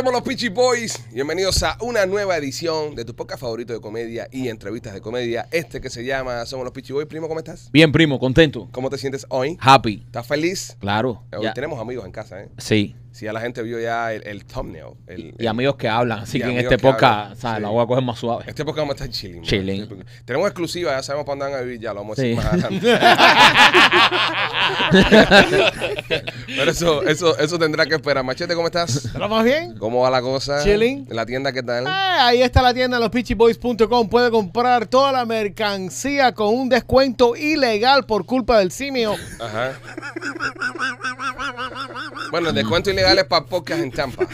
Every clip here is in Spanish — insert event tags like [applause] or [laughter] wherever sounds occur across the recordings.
somos los Peachy Boys. Bienvenidos a una nueva edición de tu podcast favorito de comedia y entrevistas de comedia. Este que se llama Somos los Peachy Boys. Primo, ¿cómo estás? Bien, primo, contento. ¿Cómo te sientes hoy? Happy. ¿Estás feliz? Claro. Hoy tenemos amigos en casa, ¿eh? Sí si ya la gente vio ya el, el thumbnail. y, amigos que hablan, así que en este podcast, La voy a coger más suave. Este podcast vamos a estar chilling. Chilling. Tenemos exclusiva, ya sabemos para dónde van a vivir, ya lo vamos a decir más adelante. [laughs] Pero eso, eso, eso tendrá que esperar. Machete, ¿cómo estás? ¿Estamos bien? ¿Cómo va la cosa? Chilling. ¿La tienda qué tal? Ah, ahí está la tienda, lospitchyboys.com. Puede comprar toda la mercancía con un descuento ilegal por culpa del simio. Ajá. bueno, el descuento ilegal dale para podcast en Tampa.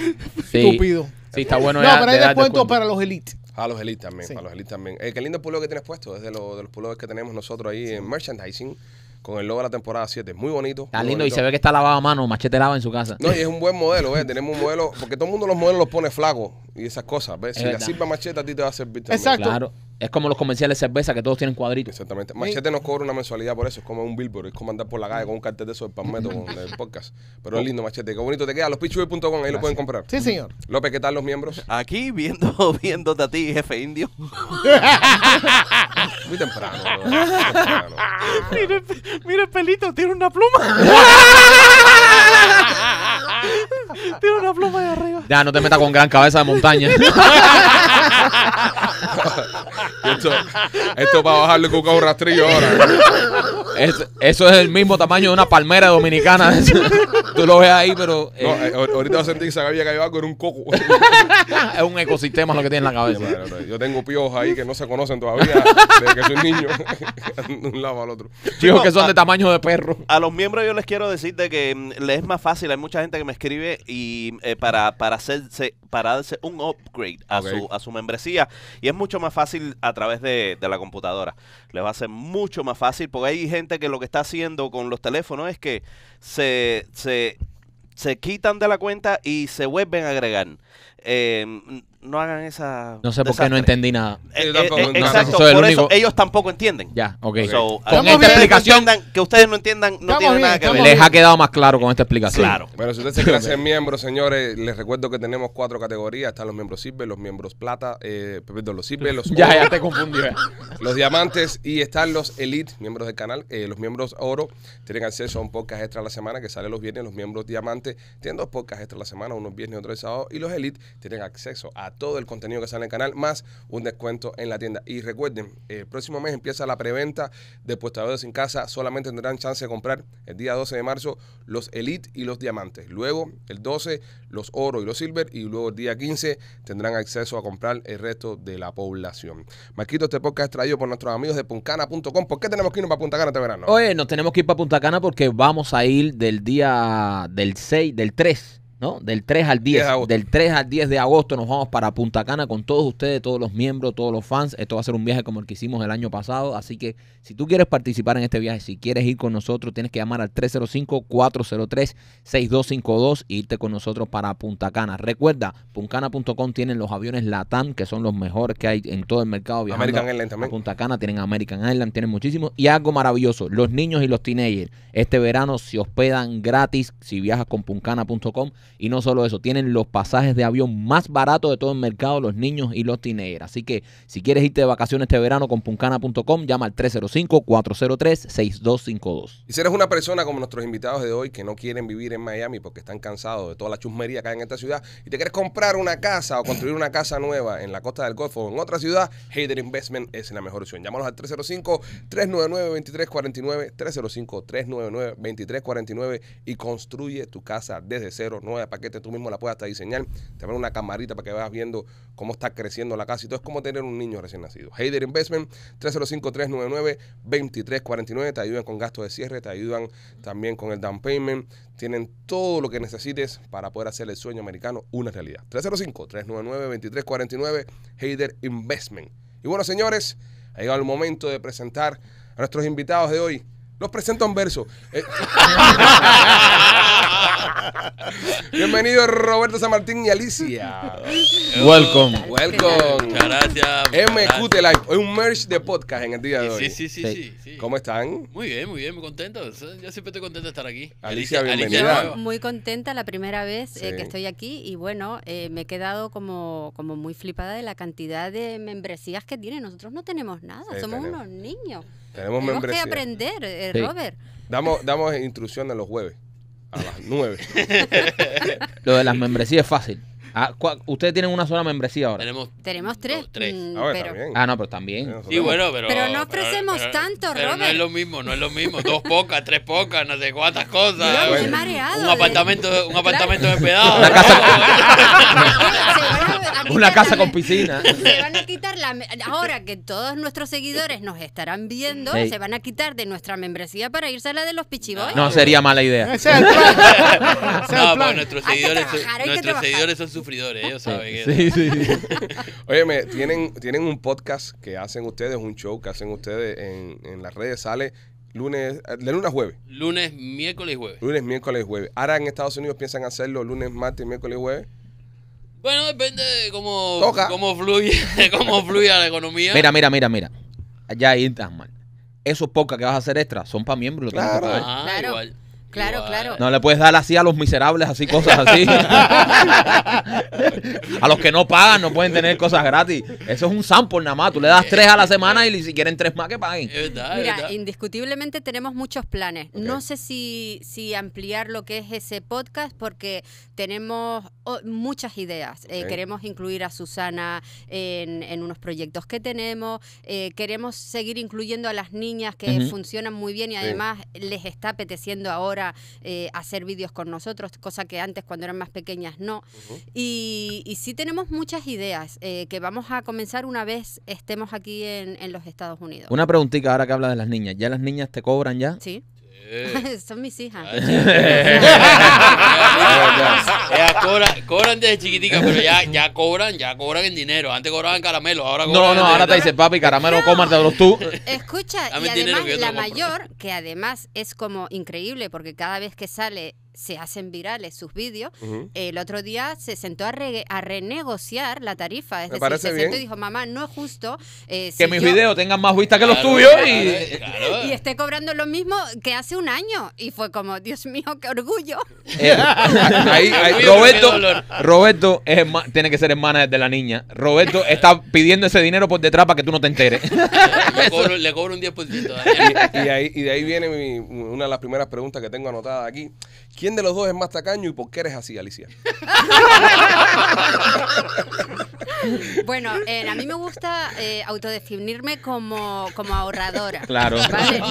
Estúpido. Sí, está bueno. No, pero hay para los elites. A los elites también, para los elites también. Eh, qué lindo pullover que tienes puesto, es de, los pullovers que tenemos nosotros ahí en merchandising con el logo de la temporada 7. Muy bonito. Está lindo y se ve que está lavado a mano, machete lava en su casa. No, y es un buen modelo, eh, Tenemos un modelo, porque todo el mundo los modelos los pone flacos y esas cosas, Si la sirve machete a ti te va a servir Exacto. Es como los comerciales de cerveza que todos tienen cuadritos. Exactamente. Machete nos cobra una mensualidad por eso. Es como un billboard. Es como andar por la calle con un cartel de eso de el [laughs] podcast. Pero es lindo, Machete. Qué bonito te queda. Lospichuy.com. Ahí lo pueden comprar. Sí, señor. López, ¿qué tal los miembros? Aquí viendo, [laughs] viéndote a ti, jefe indio. [laughs] Muy temprano. mira, el pelito. Tiene una pluma. tiene una pluma de arriba. Ya, no te metas con gran cabeza de montaña. [laughs] esto, esto, para bajarle cuca un rastrillo ahora. ¿eh? eso es el mismo tamaño de una palmera dominicana. [laughs] Tú lo ves ahí, pero. Eh, eh, ahorita va a sentir que había caído algo en un coco. [laughs] es un ecosistema lo que tiene en la cabeza. Yo tengo piojos ahí que no se conocen todavía desde que soy niño. de un lado al otro. Chicos que son a, de tamaño de perro. A los miembros yo les quiero decir de que mm, les es más fácil. Hay mucha gente que me escribe y para, para hacerse, para darse un upgrade a su a su membresía. Y es mucho más fácil a través de, la computadora. Les va a ser mucho más fácil porque hay gente que lo que está haciendo con los teléfonos es que se, se, quitan de la cuenta y se vuelven a agregar. Eh, no hagan esa. No sé por qué no entendí nada. Eh, eh, exacto, por eso ellos tampoco entienden. Ya, ok. con esta explicación. Que, ustedes no entiendan, no nada que ver. Les ha quedado más claro con esta explicación. Claro. Pero si ustedes quieren ser miembros, señores, les recuerdo que tenemos cuatro categorías: están los miembros Silver, los miembros Plata, eh, perdón, los Silver, los. [laughs] ya, ya te confundí. los Diamantes y están los Elite, miembros del canal. los miembros Oro tienen acceso a un podcast extra a la semana que sale los viernes. Los miembros Diamantes tienen dos podcasts extra a la semana, unos viernes y otro el sábado. Y los Elite tienen acceso a todo el contenido que sale en el canal, más un descuento en la tienda. Y recuerden, el eh, próximo mes empieza la preventa de Puestadores sin Casa. Solamente tendrán chance de comprar el día 12 de marzo los Elite y los Diamantes. Luego, el 12, los Oro y los Silver. Y luego, el día 15, tendrán acceso a comprar el resto de la población. Marquito, este podcast es traído por nuestros amigos de puncana.com. ¿Por qué tenemos que irnos para Punta Cana este verano? Oye, nos tenemos que ir para Punta Cana porque vamos a ir del día del 6, del 3 ¿no? Del 3 al 10, del 3 al 10 de agosto nos vamos para Punta Cana con todos ustedes, todos los miembros, todos los fans. Esto va a ser un viaje como el que hicimos el año pasado, así que si tú quieres participar en este viaje, si quieres ir con nosotros, tienes que llamar al 305-403-6252 e irte con nosotros para Punta Cana. Recuerda, puncana.com tienen los aviones LATAM, que son los mejores que hay en todo el mercado viajando American Airlines también. Punta Cana, tienen American Airlines, tienen muchísimos. Y algo maravilloso, los niños y los teenagers, este verano se hospedan gratis si viajas con puncana.com y no solo eso, tienen los pasajes de avión más baratos de todo el mercado, los niños y los teenagers. Así que si quieres irte de vacaciones este verano con puncana.com, llama al 305-403-6252. Y si eres una persona como nuestros invitados de hoy que no quieren vivir en Miami porque están cansados de toda la chusmería que hay en esta ciudad y te quieres comprar una casa o construir una casa nueva en la costa del Golfo o en otra ciudad, Hader Investment es la mejor opción. Llámanos al 305-399-2349, 305-399-2349 y construye tu casa desde cero de paquete, tú mismo la puedes diseñar, te ponen una camarita para que vayas viendo cómo está creciendo la casa y todo es como tener un niño recién nacido. Hader Investment, 305-399-2349, te ayudan con gastos de cierre, te ayudan también con el down payment, tienen todo lo que necesites para poder hacer el sueño americano una realidad. 305-399-2349, Hader Investment. Y bueno, señores, ha llegado el momento de presentar a nuestros invitados de hoy. Los presento en verso. Bienvenidos eh. [laughs] Bienvenido Roberto San Martín y Alicia. Welcome. Welcome. gracias. MQT Live. Hoy un merch de podcast en el día de hoy. Sí, sí, sí. sí. ¿Cómo están? Muy bien, muy bien, muy contentos. Yo siempre estoy contento de estar aquí. Alicia, bienvenida. muy contenta la primera vez eh, que estoy aquí y bueno, eh, me he quedado como, como muy flipada de la cantidad de membresías que tiene. Nosotros no tenemos nada, somos unos niños. Tenemos, Tenemos que aprender, eh, Robert. Damos, instrucción a los jueves a las 9. [laughs] Lo de las membresías es fácil. Ah, ustedes tienen una sola membresía ahora. Tenemos. Tenemos tres. tres. Ah, pero, Ah, no, pero también. pero. no ofrecemos tanto, pero No es lo mismo, no es lo mismo. Dos pocas, tres pocas, no sé cuántas cosas. un apartamento, un apartamento de [laughs] Una casa con piscina. [laughs] Se van a quitar la. Ahora que todos nuestros seguidores nos estarán viendo, se van a quitar de nuestra membresía para irse a la de los pichiboy. No, sería mala idea. no, nuestros, seguidores, nuestros seguidores son sufridores, ellos saben. Sí, sí, sí. Óyeme, [laughs] tienen, tienen un podcast que hacen ustedes, un show que hacen ustedes en, en las redes, sale lunes, eh, de lunes a jueves. Lunes, miércoles y jueves. Lunes, miércoles y jueves. Ahora en Estados Unidos piensan hacerlo lunes, martes, miércoles y jueves. Bueno, depende de cómo, fluye, [laughs] fluya la economía. Mira, mira, mira, mira. Ya ahí estás mal. Esos pocas que vas a hacer extra son para miembros. tengo Claro, claro. No le puedes dar así a los miserables, así cosas así. [laughs] a los que no pagan no pueden tener cosas gratis. Eso es un sample nada más. Tú le das tres a la semana y si quieren tres más que paguen. Mira, indiscutiblemente tenemos muchos planes. No sé si, ampliar lo que es ese podcast porque tenemos muchas ideas. Eh, queremos incluir a Susana en, unos proyectos que tenemos. Eh, queremos seguir incluyendo a las niñas que funcionan muy bien y además les está apeteciendo ahora eh, hacer vídeos con nosotros, cosa que antes cuando eran más pequeñas no. y, sí tenemos muchas ideas eh, que vamos a comenzar una vez estemos aquí en, los Estados Unidos. Una preguntita ahora que habla de las niñas. ¿Ya las niñas te cobran ya? Sí. Eh. [laughs] Son mis hijas. [laughs] cobran, cobran desde chiquitica, pero ya, ya cobran, ya cobran en dinero. Antes cobraban caramelo, ahora cobran. No, no, ahora te dice papi, caramelo, cómatelo tú. Escucha, y además la mayor, que además es como increíble, porque cada vez que sale se hacen virales sus vídeos. Eh, el otro día se sentó a, renegociar la tarifa. Es decir, se sentó y dijo, mamá, no es justo. Eh, que mis vídeos tengan más vistas que los tuyos [laughs] y... esté cobrando lo mismo que hace un año. Y fue como, Dios mío, qué orgullo. Eh, [laughs] Roberto, tiene que ser hermana de la niña. Roberto está pidiendo ese dinero por detrás para que tú no te enteres. [laughs] le, cobro, un 10%. Y, y de ahí viene una de las primeras preguntas que tengo anotada aquí ¿Quién de los dos es más tacaño y por qué eres así, Alicia? [laughs] bueno, a mí me gusta eh, autodefinirme como, ahorradora. Claro.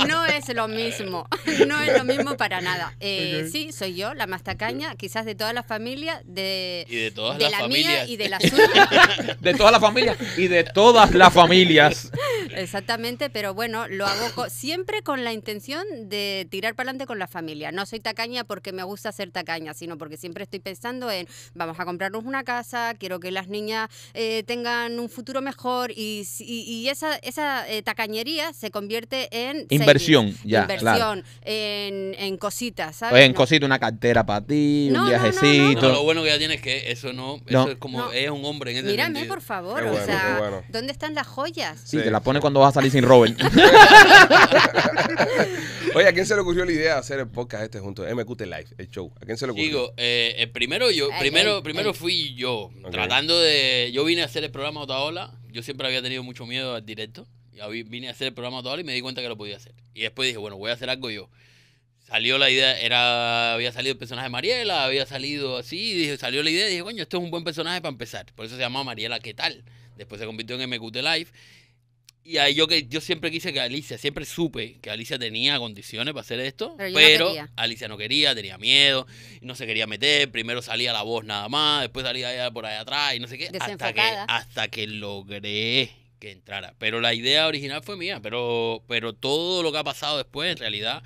No es lo mismo. [laughs] No es lo mismo para nada. Eh, sí, soy yo, la más tacaña, quizás de toda la familia, de, de, todas la mía y de la suya. [laughs] de todas las familias y de todas las familias. Exactamente, pero bueno, lo hago siempre con la intención de tirar para adelante con la familia. No soy tacaña porque me gusta ser tacaña, sino porque siempre estoy pensando en vamos a comprarnos una casa, quiero que las niñas eh, tengan un futuro mejor y, esa, esa eh, tacañería se convierte en... Inversión, ya. Inversión en, en, cositas, ¿sabes? En cositas, una cartera para ti, un viajecito. No, lo bueno que ya tienes que eso no, eso es como, es un hombre en ese Mírame, por favor, o sea, ¿dónde están las joyas? Sí, te las pone cuando vas a salir sin Robert. [laughs] Oye, ¿a quién se le ocurrió la idea de hacer el podcast este junto? MQT Live el show? ¿A quién se lo ocurrió? Digo, el eh, eh, primero yo, primero, primero fui yo, tratando de, yo vine a hacer el programa Otra yo siempre había tenido mucho miedo al directo, y vine a hacer el programa Otra y me di cuenta que lo podía hacer. Y después dije, bueno, voy a hacer algo yo. Salió la idea, era, había salido el personaje de Mariela, había salido así, salió la idea y dije, coño, esto es un buen personaje para empezar. Por eso se llamaba Mariela, ¿qué tal? Después se convirtió en MQT Live. Y yo, que, yo siempre quise que Alicia, siempre supe que Alicia tenía condiciones para hacer esto, pero, Alicia no quería, tenía miedo, no se quería meter, primero salía la voz nada más, después salía por allá atrás y no sé qué, hasta que, hasta que logré que entrara. Pero la idea original fue mía, pero, pero todo lo que ha pasado después en realidad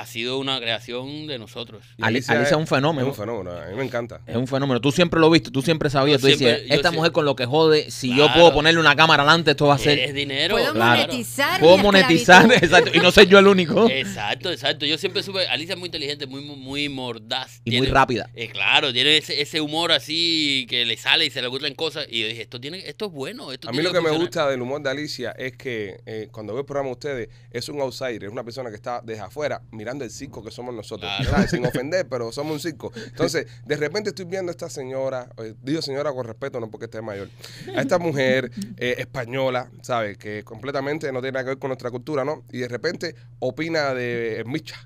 ha sido una creación de nosotros. Alicia, es un fenómeno. Es un fenómeno, a mí me encanta. Es un fenómeno. Tú siempre lo visto. tú siempre sabías. tú dices, esta mujer con lo que jode, si yo puedo ponerle una cámara adelante, esto va a ser. Es dinero. Puedo monetizar. Puedo monetizar, exacto. Y no soy yo el único. Exacto, exacto. Yo siempre supe. Alicia es muy inteligente, muy, muy mordaz. Y muy rápida. Eh, claro, tiene ese, humor así que le sale y se le ocurren cosas. Y yo dije, esto, tiene, esto es bueno. a mí lo que, me gusta del humor de Alicia es que eh, cuando veo el programa ustedes, es un outsider, es una persona que está desde afuera mirando del el circo que somos nosotros, sin ofender, pero [laughs] somos un circo. Entonces, de repente estoy viendo a esta señora, eh, digo señora con respeto, no porque esté mayor, a esta mujer eh, española, ¿sabes? Que completamente no tiene nada que ver con nuestra cultura, ¿no? Y de repente opina de eh, micha,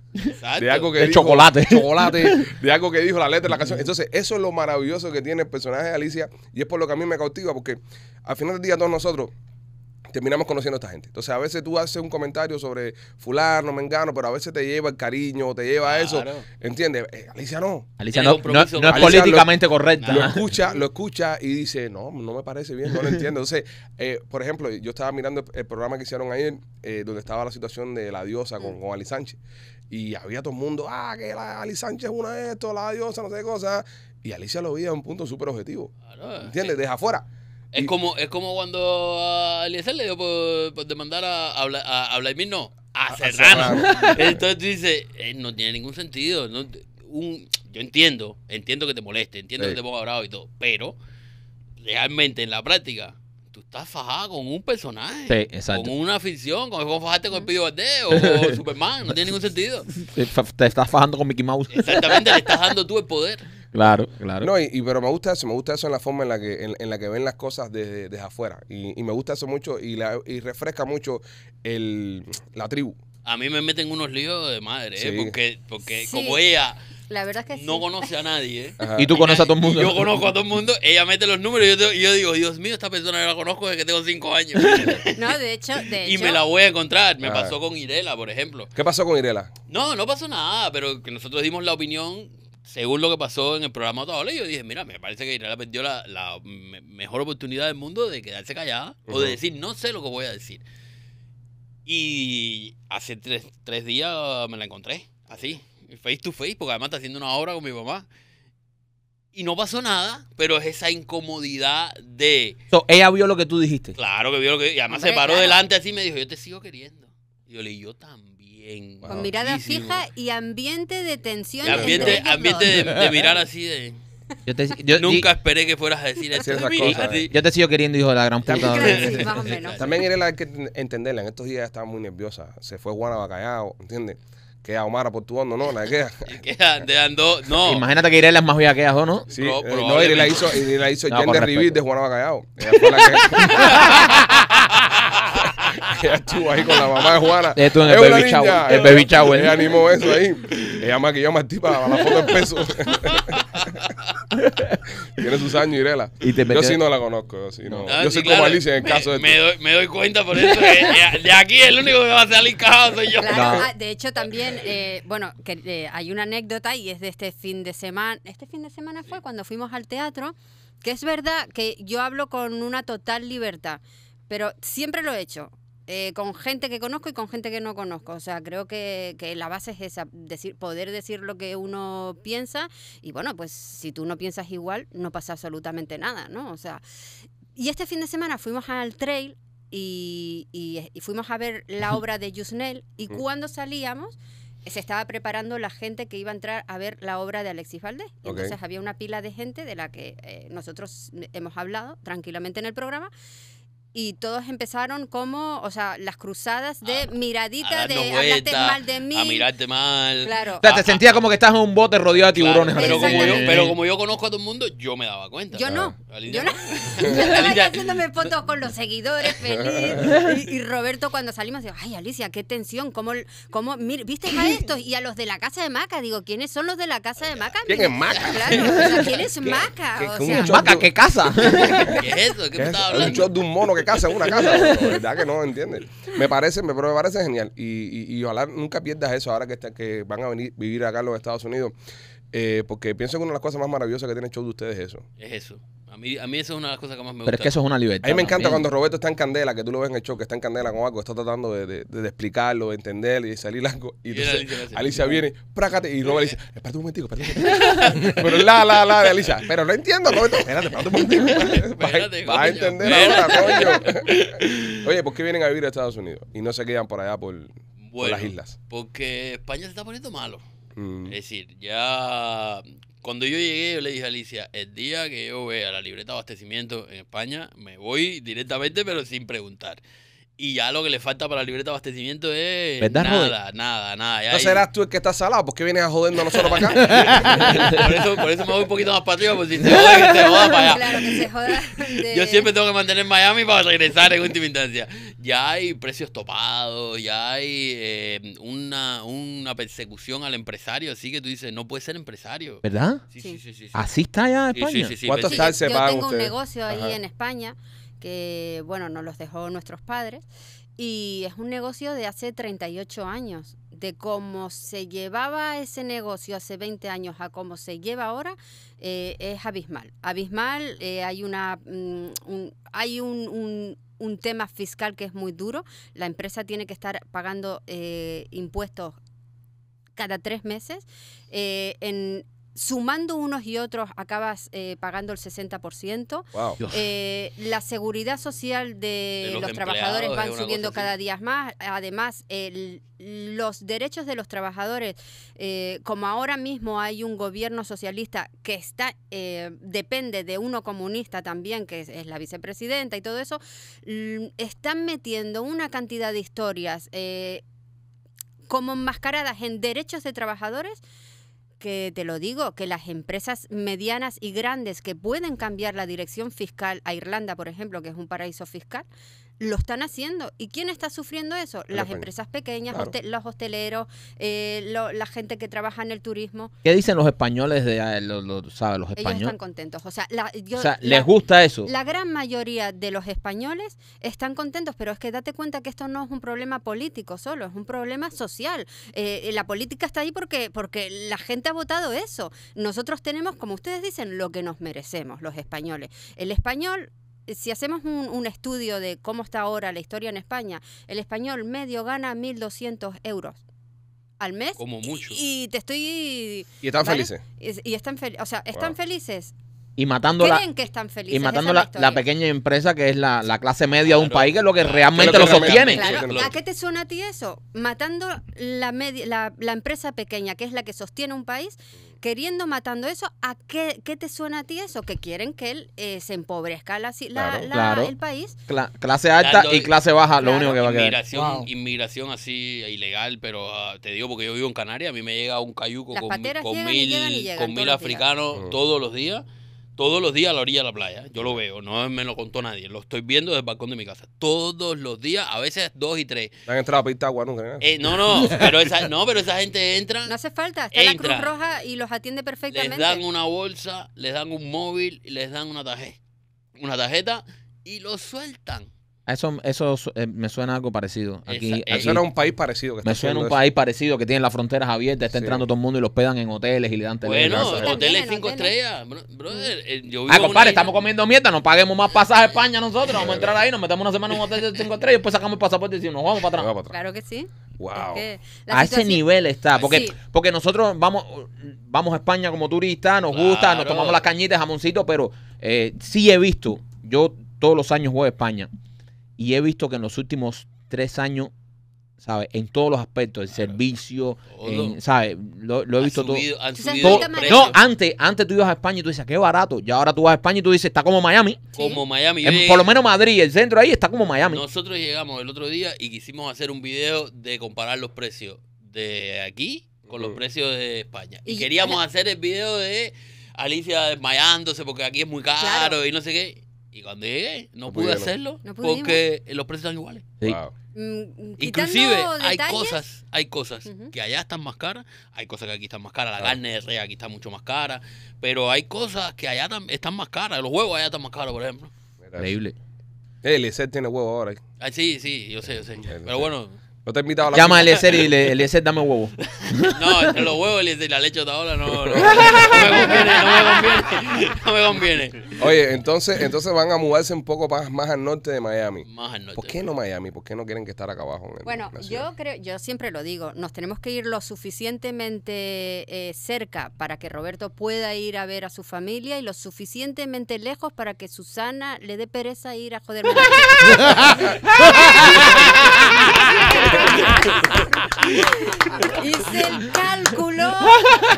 de algo que... chocolate. Chocolate, de algo que dijo la letra de la canción. Entonces, eso es lo maravilloso que tiene el personaje de Alicia y es por lo que a mí me cautiva, porque al final del día todos nosotros terminamos conociendo a esta gente. Entonces, a veces tú haces un comentario sobre fulano, mengano, pero a veces te lleva el cariño, te lleva eso. ¿Entiendes? Eh, Alicia no. Alicia no, no, es políticamente correcta. Lo escucha, lo escucha y dice, no, no me parece bien, no lo entiendo. Entonces, eh, por ejemplo, yo estaba mirando el programa que hicieron ayer, eh, donde estaba la situación de la diosa con, con Ali Sánchez. Y había todo el mundo, ah, que la Ali Sánchez es una de esto, la diosa, no sé qué cosa. Y Alicia lo veía en un punto súper objetivo. ¿Entiendes? Deja afuera. Es como, es como cuando a Eliezer le dio por, demandar a, a, a, no, a, Serrano. [laughs] Entonces tú dices, eh, no tiene ningún sentido. un, yo entiendo, entiendo que te moleste, entiendo que te ponga bravo y todo, pero realmente en la práctica tú estás fajado con un personaje. Con una ficción, con como fajaste con el Pío Valdés o [laughs] Superman, no tiene ningún sentido. Te estás fajando con Mickey Mouse. Exactamente, le estás dando tú el poder. Claro, claro. No, y, pero me gusta eso, me gusta eso en la forma en la que, en, la que ven las cosas desde, afuera. Y, y, me gusta eso mucho y, la, y refresca mucho el, la tribu. A mí me meten unos líos de madre, ¿eh? porque, porque como ella la verdad que no conoce a nadie. ¿eh? Y tú conoces a todo el mundo. Yo conozco a todo el mundo. Ella mete los números y yo, digo, Dios mío, esta persona yo la conozco desde que tengo cinco años. [laughs] No, de hecho, de Y me la voy a encontrar. Me pasó con Irela, por ejemplo. ¿Qué pasó con Irela? No, no pasó nada, pero que nosotros dimos la opinión según lo que pasó en el programa de yo dije, mira, me parece que la perdió la, la, mejor oportunidad del mundo de quedarse callada o de decir, no sé lo que voy a decir. Y hace tres, días me la encontré, así, face to face, porque además está haciendo una obra con mi mamá y no pasó nada, pero es esa incomodidad de. ella vio lo que tú dijiste. Claro que vio lo que. Y además se paró delante así y me dijo: Yo te sigo queriendo. Y yo le dije: Yo también. Con mirada fija y ambiente de tensión. Ambiente, de, mirar así de... Yo Nunca esperé que fueras a decir esas eh. yo te sigo queriendo, hijo de la gran puta. [laughs] También era la que entenderla. En estos días estaba muy nerviosa. Se fue Juana Bacallao, ¿entiendes? a Omar por tu hondo, no, la queda. [laughs] que no. Imagínate que Irela es más vieja que ¿no? Sí, eh, no, y la hizo, y la hizo no, de de Juana Bacallao. Ella fue la que... [laughs] Ella estuvo ahí con la mamá de Juana. Esto en el, baby El baby shower. Ella animó eso ahí. Ella maquilló a Martí para la foto en peso. [laughs] Tiene sus años, Irela. yo sí no la conozco. Yo no. Ah, yo soy como Alicia en el caso de. Me doy, me doy, cuenta por eso. Eh. de aquí el único que va a salir cagado soy yo. Ah, de hecho, también, eh, bueno, eh, hay una anécdota y es de este fin de semana. Este fin de semana fue cuando fuimos al teatro. Que es verdad que yo hablo con una total libertad, pero siempre lo he hecho. Eh, con gente que conozco y con gente que no conozco. O sea, creo que, que, la base es esa, decir, poder decir lo que uno piensa y bueno, pues si tú no piensas igual, no pasa absolutamente nada, ¿no? O sea, y este fin de semana fuimos al trail y, y, fuimos a ver la obra de Yusnel y mm. cuando salíamos se estaba preparando la gente que iba a entrar a ver la obra de Alexis Valdés. Entonces había una pila de gente de la que eh, nosotros hemos hablado tranquilamente en el programa y todos empezaron como, o sea, las cruzadas de ah, miradita, de mal de mí. A mirarte mal. Claro. O sea, te sentía sentías como que estás en un bote rodeado de tiburones. pero, como yo, pero como yo conozco a todo el mundo, yo me daba cuenta. Yo no. Yo no. [laughs] yo estaba haciéndome fotos con los seguidores, feliz. Y, Roberto cuando salimos, digo, ay, Alicia, qué tensión. ¿Cómo, cómo viste a estos y a los de la Casa de Maca? Digo, ¿quiénes son los de la Casa de Maca? ¿Quién es Maca? Claro, ¿quién es [laughs] Maca? ¿Qué, o ¿Maca? ¿Qué casa? ¿Qué es eso? ¿Qué, ¿Qué hablando? Un de un mono que casa una casa. verdad que no, entiende Me parece, me, pero me parece genial. Y, y, ojalá nunca pierdas eso ahora que, que van a venir vivir acá los Estados Unidos. Eh, porque pienso que una de las cosas más maravillosas que tiene el show de ustedes es eso. Es eso. A mí, a mí eso es una de las cosas que más me gusta. Pero es que eso es una libertad. A mí me encanta cuando Roberto está en candela, que tú lo ves en el show, que está en candela con algo, está tratando de, de, explicarlo, de entender y de salir algo. Y, Alicia, viene, prácate, y Roberto dice, espérate un momentico, espérate un momentico. [laughs] pero la, la, la de Alicia, pero no entiendo, Roberto, espérate, espérate un momentico. va, a entender ahora, coño. [laughs] Oye, ¿por qué vienen a vivir a Estados Unidos y no se quedan por allá, por, las islas? Porque España se está poniendo malo. Mm. Es decir, ya cuando yo llegué, yo le dije a Alicia, el día que yo vea la libreta de abastecimiento en España, me voy directamente, pero sin preguntar. Y ya lo que le falta para la libreta de abastecimiento es nada, nada, nada, nada. ¿No serás tú el que está salado? ¿Por qué vienes a jodernos a nosotros para acá? [laughs] por, eso, por, eso, me voy un poquito más para arriba, porque si te jodas, que te jodas para allá. Claro, que se joda Yo siempre tengo que mantener Miami para regresar en última instancia. Ya hay precios topados, ya hay eh, una, una persecución al empresario, así que tú dices, no puedes ser empresario. ¿Verdad? Sí, sí, sí. Así está ya España. Sí, ¿Cuánto está el Yo, yo tengo un negocio ahí en España que, bueno, nos los dejó nuestros padres. Y es un negocio de hace 38 años. De cómo se llevaba ese negocio hace 20 años a cómo se lleva ahora eh, es abismal. Abismal, eh, hay, una, mm, un, hay un, tema fiscal que es muy duro. La empresa tiene que estar pagando eh, impuestos cada tres meses. en, sumando unos y otros acabas eh, pagando el 60%. Eh, la seguridad social de, los, trabajadores van subiendo cada día más. Además, los derechos de los trabajadores, eh, como ahora mismo hay un gobierno socialista que está depende de uno comunista también, que es, es, la vicepresidenta y todo eso, mm, están metiendo una cantidad de historias como enmascaradas en derechos de trabajadores que te lo digo, que las empresas medianas y grandes que pueden cambiar la dirección fiscal a Irlanda, por ejemplo, que es un paraíso fiscal, lo están haciendo. ¿Y quién está sufriendo eso? Las empresas pequeñas, los hosteleros, eh, la gente que trabaja en el turismo. ¿Qué dicen los españoles de ah, los españoles? Ellos están contentos. O sea, les gusta eso. La gran mayoría de los españoles están contentos, pero es que date cuenta que esto no es un problema político solo, es un problema social. Eh, la política está ahí porque, porque la gente ha votado eso. Nosotros tenemos, como ustedes dicen, lo que nos merecemos los españoles. El español si hacemos un, un, estudio de cómo está ahora la historia en España, el español medio gana 1.200 euros al mes. Como mucho. Y, te estoy... Y están felices. Y, están O sea, están felices. Y matando, la, que están felices, y matando la, la, pequeña empresa que es la, clase media de un país, que es lo que realmente lo, sostiene. ¿A qué te suena a ti eso? Matando la, media, la, la empresa pequeña, que es la que sostiene un país, queriendo, matando eso, ¿a qué, te suena a ti eso? Que quieren que él eh, se empobrezca la, la, el país. clase alta y clase baja, lo único que va a quedar. Inmigración, así ilegal, pero ah, te digo porque yo vivo en Canarias, a mí me llega un cayuco con, mil, africanos mm. todos los días todos los días a la orilla de la playa. Yo lo veo, no me lo contó nadie. Lo estoy viendo desde el balcón de mi casa. Todos los días, a veces dos y tres. han entrado a agua no, eh, no, [laughs] pero esa, no, pero esa gente entra. No hace falta, está la Cruz Roja y los atiende perfectamente. Les dan una bolsa, les dan un móvil, les dan una tarjeta, una tarjeta y los sueltan. Eso, eso eh, me suena algo parecido. Eh, aquí, eso era un país parecido. Que me suena un país parecido que tiene las fronteras abiertas, está entrando todo el mundo y los pedan en hoteles y le dan teléfono. Bueno, hoteles cinco estrellas. brother, eh, yo ah, compadre, estamos comiendo mierda, no paguemos más pasajes a España nosotros. Vamos a entrar ahí, nos metemos una semana en un hotel de cinco estrellas y después sacamos el pasaporte y decimos, nos vamos para atrás. Claro que sí. Wow. a ese nivel está. Ah, porque, porque nosotros vamos, vamos a España como turistas, nos gusta, nos tomamos las cañitas, jamoncito, pero eh, sí he visto, yo todos los años voy a España. Y he visto que en los últimos tres años, ¿sabes? En todos los aspectos, el servicio, ¿sabes? Lo, he visto todo. subido no, antes, antes tú ibas a España y tú dices, qué barato. Y ahora tú vas a España y tú dices, está como Miami. Como Miami. por lo menos Madrid, el centro ahí está como Miami. Nosotros llegamos el otro día y quisimos hacer un video de comparar los precios de aquí con los mm. precios de España. Y, queríamos hacer el video de Alicia desmayándose porque aquí es muy caro y no sé qué. Y cuando llegué, no, pude hacerlo porque los precios están iguales. Mm, mm, inclusive hay cosas, hay cosas que allá están más caras, hay cosas que aquí están más caras, la carne de res aquí está mucho más cara, pero hay cosas que allá están más caras, los huevos allá están más caros, por ejemplo. Increíble. El ESER tiene huevo ahora. ¿eh? Ah, sí, sí, yo sé, yo sé. pero bueno. No te he invitado a la Llama a ESER y [laughs] el ESER dame huevo. No, los huevos y la leche de ahora no, [laughs] no, me conviene, no me conviene. Oye, entonces, entonces van a mudarse un poco más, al norte de Miami. ¿Por qué no Miami? ¿Por qué no quieren que estar acá abajo? bueno, yo creo, yo siempre lo digo, nos tenemos que ir lo suficientemente eh, cerca para que Roberto pueda ir a ver a su familia y lo suficientemente lejos para que Susana le dé pereza ir a joder. [laughs] [laughs] y el [laughs] cálculo,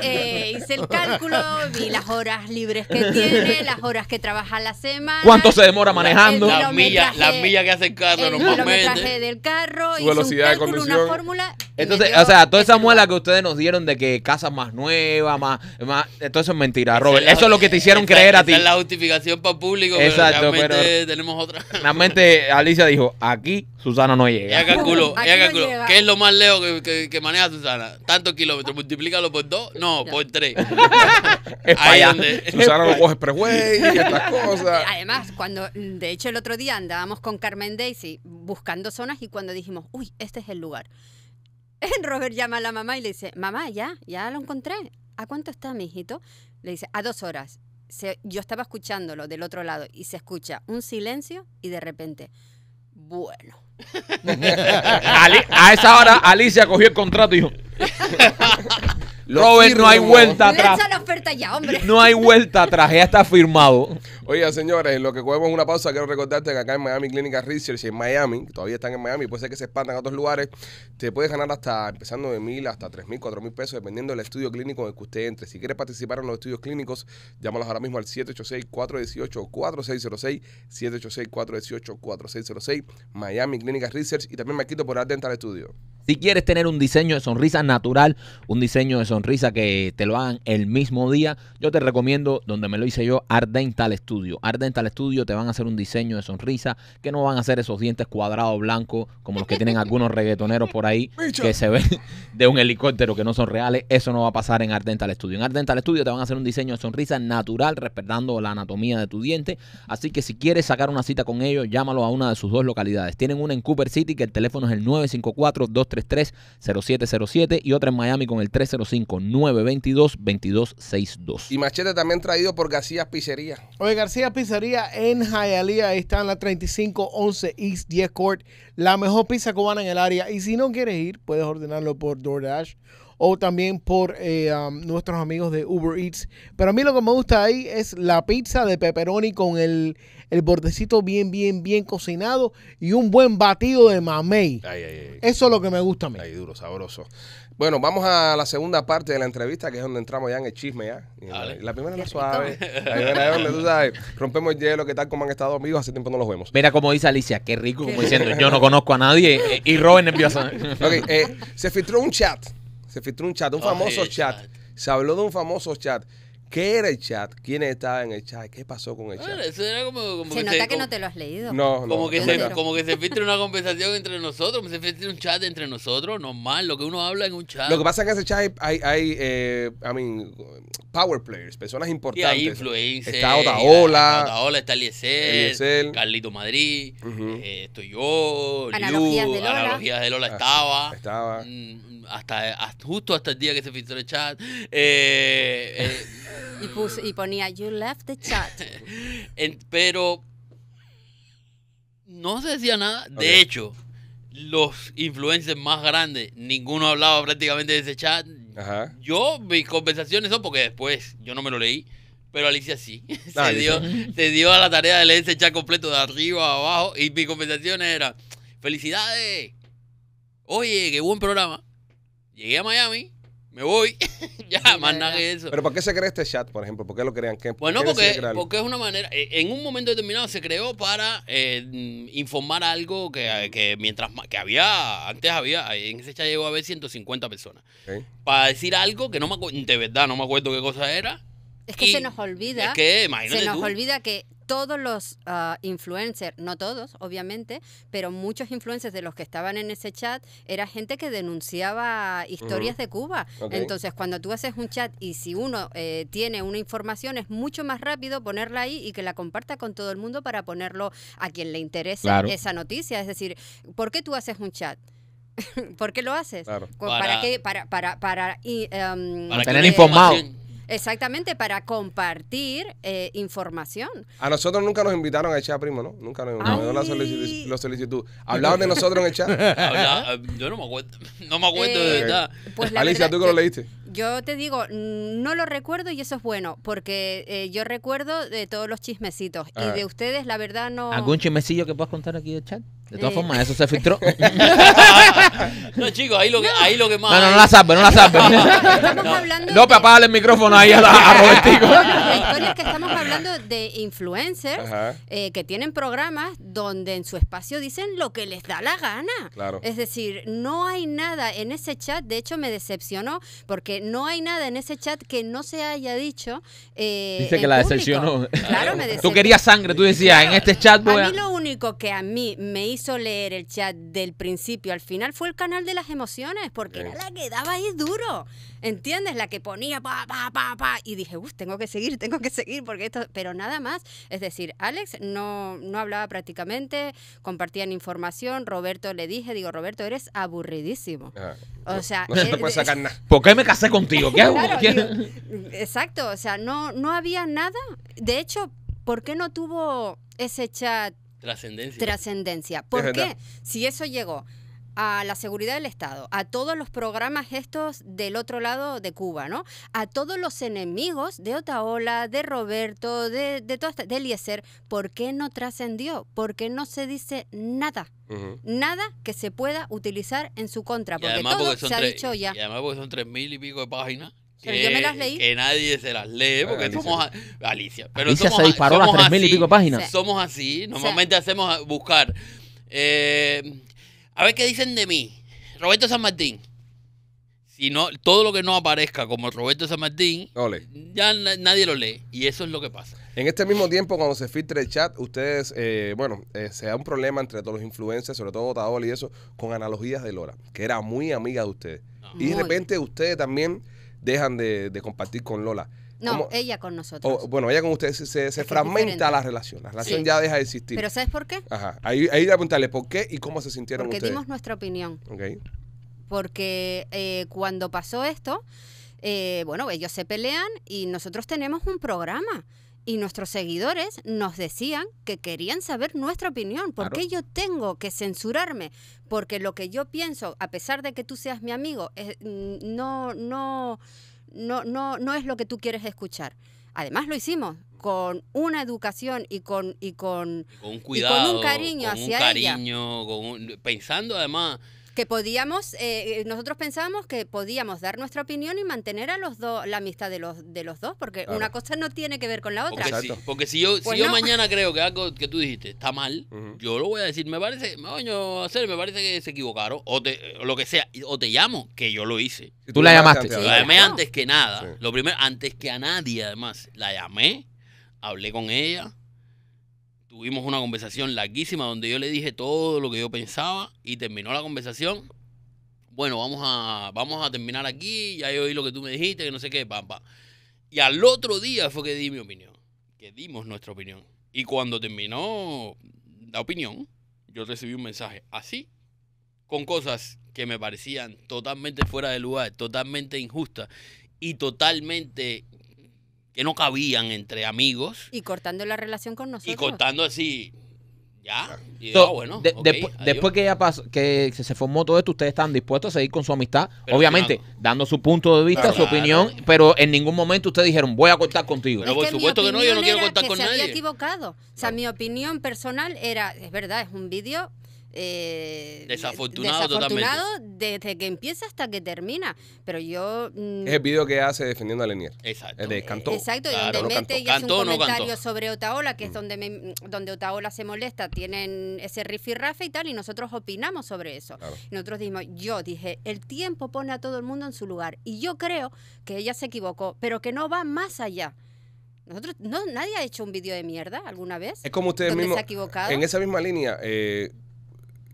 eh, hice el cálculo, vi las horas libres que tiene, las horas que trabaja la semana. ¿Cuánto se demora manejando? Las millas la milla que hace el carro, el del carro, su velocidad un Una fórmula. Entonces, o sea, toda esa muela que ustedes nos dieron de que casa más nueva, más, más. Todo eso es mentira, Robert. eso es lo que te hicieron creer a ti. Esa es la justificación para público. Exacto, pero, pero tenemos otra. Realmente, Alicia dijo: aquí Susana no llega. Ella calculó, ella calculó. ¿Qué es lo más lejos que, maneja Susana? Tantos kilómetros. Multiplícalo por dos. No, por tres. [laughs] Ahí Susana lo coge preway y estas [laughs] cosas. Además, cuando, de hecho, el otro día andábamos con Carmen Daisy buscando zonas y cuando dijimos, uy, este es el lugar. [laughs] Robert llama a la mamá y le dice, mamá, ya, ya lo encontré. ¿A cuánto está, mi hijito? Le dice, a dos horas. yo estaba escuchándolo del otro lado y se escucha un silencio y de repente, bueno, [laughs] a esa hora Alicia cogió el contrato y dijo. Robert, no hay vuelta atrás. No hay vuelta atrás, ya está firmado. Oiga, señores, lo que cogemos una pausa, quiero recordarte que acá en Miami Clinical Research, en Miami, todavía están en Miami, puede ser que se expandan a otros lugares, te puedes ganar hasta, empezando de mil hasta tres mil, cuatro mil pesos, dependiendo del estudio clínico en el que usted entre. Si quieres participar en los estudios clínicos, llámalos ahora mismo al 786-418-4606, 786-418-4606, Miami Clinical Research y también me quito por Art Dental estudio. Si quieres tener un diseño de sonrisa natural, un diseño de sonrisa que te lo hagan el mismo día, yo te recomiendo donde me lo hice yo, Ardental Studio. Ardental Studio te van a hacer un diseño de sonrisa que no van a ser esos dientes cuadrados blancos como los que tienen algunos reggaetoneros por ahí [laughs] que se ven de un helicóptero que no son reales. Eso no va a pasar en Ardental Studio. En Ardental Studio te van a hacer un diseño de sonrisa natural respetando la anatomía de tu diente. Así que si quieres sacar una cita con ellos, llámalo a una de sus dos localidades. Tienen una en Cooper City que el teléfono es el 954 30707 y otra en Miami con el 305-922-2262. Y machete también traído por García Pizzería. Oye, García Pizzería en Hialeah, está en la 3511 East 10 Court, la mejor pizza cubana en el área. Y si no quieres ir, puedes ordenarlo por DoorDash o también por eh, um, nuestros amigos de Uber Eats. Pero a mí lo que me gusta ahí es la pizza de pepperoni con el el bordecito bien, bien, bien cocinado y un buen batido de mamey. Eso es lo que me gusta a mí. duro, sabroso. Bueno, vamos a la segunda parte de la entrevista, que es donde entramos ya en el chisme ya. La, primera es la suave. es tú sabes, rompemos el hielo, qué tal como han estado amigos, hace tiempo no los vemos. Mira como dice Alicia, qué rico, como diciendo, yo no conozco a nadie eh, y Robin empieza. eh, se filtró un chat, se filtró un chat, un famoso chat. Se habló de un famoso chat ¿Qué era el chat? ¿Quién estaba en el chat? ¿Qué pasó con el ah, chat? Bueno, eso era como, se que nota que no te lo has leído. No, no como, que se, como que se filtra una conversación entre nosotros, se filtra un chat entre nosotros, normal, lo que uno habla en un chat. Lo que pasa es que en ese chat hay, hay eh, I mean, power players, personas importantes. Y hay influencers. Está Otaola. Otaola, está Eliezer, Carlito Madrid, eh, estoy yo, Analogías Liu, de Lola. Analogías de Lola estaba. Estaba. Mm, hasta, justo hasta el día que se filtró el chat. eh, eh y, y ponía, you left the chat. [laughs] pero no se decía nada. De hecho, los influencers más grandes, ninguno hablaba prácticamente de ese chat. Yo, mis conversaciones son porque después yo no me lo leí. Pero Alicia sí. [laughs] Ah, se, Dio, se dio a la tarea de leer ese chat completo de arriba a abajo. Y mi conversación era: ¡Felicidades! Oye, qué buen programa. Llegué a Miami me voy. [laughs] ya, más nada que eso. Pero ¿para qué se crea este chat, por ejemplo? ¿Por qué lo crean? ¿Qué, bueno, porque, es una manera, eh, en un momento determinado se creó para eh, informar algo que, eh, que, mientras que había, antes había, en ese chat llegó a haber 150 personas. Para decir algo que no me acuerdo, de verdad no me acuerdo qué cosa era. Es que se nos olvida. Es que, imagínate se nos olvida que todos los ah, influencers, no todos, obviamente, pero muchos influencers de los que estaban en ese chat era gente que denunciaba historias de Cuba. Entonces, cuando tú haces un chat y si uno eh, tiene una información, es mucho más rápido ponerla ahí y que la comparta con todo el mundo para ponerlo a quien le interese esa noticia. Es decir, ¿por qué tú haces un chat? [laughs] ¿Por qué lo haces? Para, que, para, para, para, em, para tener informado. Exactamente, para compartir eh, información. A nosotros nunca nos invitaron a echar, primo, ¿no? Nunca nos, nos la solicitud. ¿Hablaban de nosotros en el chat? [laughs] Eh, yo no me acuerdo, no me acuerdo de eh, verdad. Pues Alicia, ¿tú que lo leíste? Yo te digo, no lo recuerdo y eso es bueno, porque yo recuerdo de todos los chismecitos y ah. de ustedes la verdad no... ¿Algún chismecillo que puedas contar aquí el chat? De todas eh. formas, eso se filtró. [laughs] [laughs] no, chicos, ahí lo que, ahí lo que más. No, no, no la salve, no la salve. Estamos no. hablando. No, el micrófono ahí a, la, La historia es que estamos hablando de influencers eh, que tienen programas donde en su espacio dicen lo que les da la gana. Claro. Es decir, no hay nada en ese chat, de hecho me decepcionó, porque no hay nada en ese chat que no se haya dicho. Eh, Dice que la decepcionó. Claro, me decepcionó. Tú querías sangre, tú decías, en este chat a. A mí lo único que a mí me hizo leer el chat del principio al final fue el canal de las emociones, porque era la que daba ahí duro. ¿Entiendes? La que ponía pa, pa, pa, pa. Y dije, uff, tengo que seguir, tengo que seguir, porque esto. Pero nada más. Es decir, Alex no, no hablaba prácticamente, compartían información. Roberto le dije, digo, Roberto, eres aburridísimo. Ah, o sea. Eh, ¿Por qué me casé contigo? exacto. O sea, no, no había nada. De hecho, ¿por qué no tuvo ese chat Trascendencia. Trascendencia. ¿Por qué? Si eso llegó a la seguridad del Estado, a todos los programas estos del otro lado de Cuba, ¿no? A todos los enemigos de Otaola, de Roberto, de, de de Eliezer, ¿por qué no trascendió? ¿Por qué no se dice nada? Nada que se pueda utilizar en su contra, porque todo se ha dicho ya. Y además porque son tres mil y pico de páginas que, yo me las leí. Que nadie se las lee, porque somos. Alicia. somos, se somos así. Normalmente hacemos buscar. Eh, a ver qué dicen de mí. Roberto San Martín. Si no, todo lo que no aparezca como Roberto San Martín, ya nadie lo lee. Y eso es lo que pasa. En este mismo tiempo, cuando se filtra el chat, ustedes, eh, bueno, eh, se da un problema entre todos los influencers, sobre todo Taol y eso, con analogías de Lora, que era muy amiga de ustedes. Y de repente ustedes también dejan de, compartir con Lola. No, ella con nosotros. bueno, ella con ustedes se, se, fragmenta la relación. La relación ya deja de existir. Pero ¿sabes por qué? Ajá. Ahí, ahí preguntarle por qué y cómo se sintieron ustedes. Porque dimos nuestra opinión. Porque eh, cuando pasó esto, eh, bueno, ellos se pelean y nosotros tenemos un programa y nuestros seguidores nos decían que querían saber nuestra opinión. ¿Por qué yo tengo que censurarme? Porque lo que yo pienso, a pesar de que tú seas mi amigo, mm, no, no, no, no, no es lo que tú quieres escuchar. Además lo hicimos con una educación y con y con, un cuidado, con un cariño con un cariño, Con pensando además que podíamos, eh, nosotros pensábamos que podíamos dar nuestra opinión y mantener a los dos la amistad de los de los dos, porque una cosa no tiene que ver con la otra. Porque, si, porque si, yo, si pues yo mañana creo que algo que tú dijiste está mal, yo lo voy a decir, me parece, a hacer, me parece que se equivocaron, o lo que sea, o te llamo, que yo lo hice. Tú, tú la llamaste. la llamé antes que nada, lo primero, antes que a nadie además, la llamé, hablé con ella tuvimos una conversación larguísima donde yo le dije todo lo que yo pensaba y terminó la conversación. Bueno, vamos a, vamos a terminar aquí, ya yo oí lo que tú me dijiste, que no sé qué, pam, pam. Y al otro día fue que di mi opinión, que dimos nuestra opinión. Y cuando terminó la opinión, yo recibí un mensaje así, con cosas que me parecían totalmente fuera de lugar, totalmente injustas y totalmente que no cabían entre amigos. Y cortando la relación con nosotros. Y cortando así. Ya. Y ah, bueno, después que ya pasó, que se formó todo esto, ustedes están dispuestos a seguir con su amistad. Obviamente, dando su punto de vista, su opinión, pero en ningún momento ustedes dijeron, voy a cortar contigo. no por supuesto que no, yo no quiero cortar que con se Había equivocado. O sea, mi opinión personal era, es verdad, es un vídeo eh, desafortunado, desde que empieza hasta que termina. Pero yo. Mm, es el video que hace defendiendo a Lenier. Exacto. El de Exacto, y donde mete y hace un comentario sobre Otaola, que es mm. donde, mm, donde Otaola se molesta. Tienen ese riff y y tal, y nosotros opinamos sobre eso. Nosotros dijimos, yo dije, el tiempo pone a todo el mundo en su lugar. Y yo creo que ella se equivocó, pero que no va más allá. Nosotros, no, nadie ha hecho un video de mierda alguna vez. Es como ustedes mismos. En esa misma línea, eh,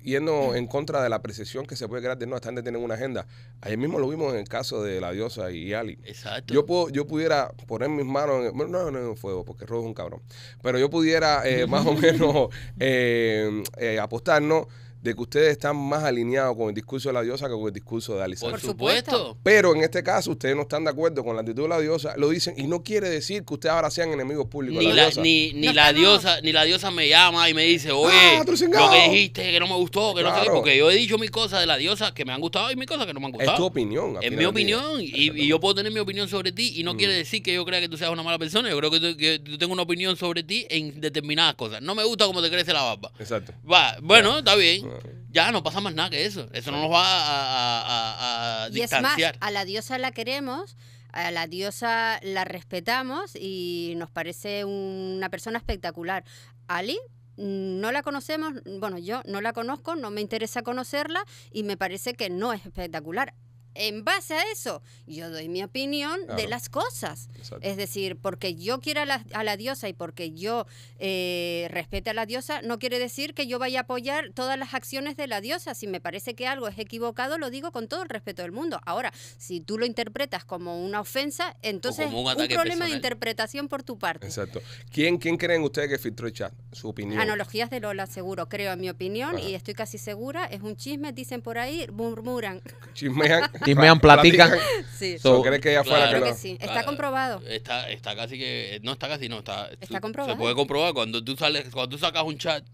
yendo en contra de la percepción que se puede crear de no, están de una agenda. Ayer mismo lo vimos en el caso de la diosa y Ali. Exacto. Yo, puedo, yo pudiera poner mis manos en. el no, no, en fuego, porque Rojo es un cabrón. Pero yo pudiera eh, [laughs] más o menos [laughs] eh, eh, apostar, ¿no? de que ustedes están más alineados con el discurso de la diosa que con el discurso de Alice Por supuesto. Pero en este caso ustedes no están de acuerdo con la actitud de la diosa, lo dicen y no quiere decir que ustedes ahora sean enemigos públicos. Ni la, diosa. Ni, la diosa, ni la diosa me llama y me dice, oye, ah, lo que dijiste que no me gustó, que no sé qué, porque yo he dicho mis cosas de la diosa que me han gustado y mis cosas que no me han gustado. Es tu opinión. Es mi opinión y, yo puedo tener mi opinión sobre ti y no mm. quiere decir que yo crea que tú seas una mala persona, yo creo que, tú, yo tengo una opinión sobre ti en determinadas cosas. No me gusta cómo te crece la barba. Exacto. Va, bueno, está bien. Mm. Ya no pasa más nada que eso. Eso no nos va a, a, distanciar. Y es más, a la diosa la queremos, a la diosa la respetamos y nos parece una persona espectacular. Ali no la conocemos, bueno, yo no la conozco, no me interesa conocerla y me parece que no es espectacular en base a eso, yo doy mi opinión de las cosas. Es decir, porque yo quiera a la diosa y porque yo eh, respete a la diosa, no quiere decir que yo vaya a apoyar todas las acciones de la diosa. Si me parece que algo es equivocado, lo digo con todo el respeto del mundo. Ahora, si tú lo interpretas como una ofensa, entonces un, un, problema de interpretación por tu parte. Exacto. ¿Quién, quién creen ustedes que filtró el chat? Su opinión. Analogías de Lola, seguro, creo, en mi opinión, y estoy casi segura. Es un chisme, dicen por ahí, murmuran. Chismean. [laughs] y me Sí. So, ¿Crees que ya sí. Está comprobado. Está, está casi que. No, está casi, no. Está, está comprobado. Se puede comprobar. Cuando tú, sales, cuando tú sacas un chat.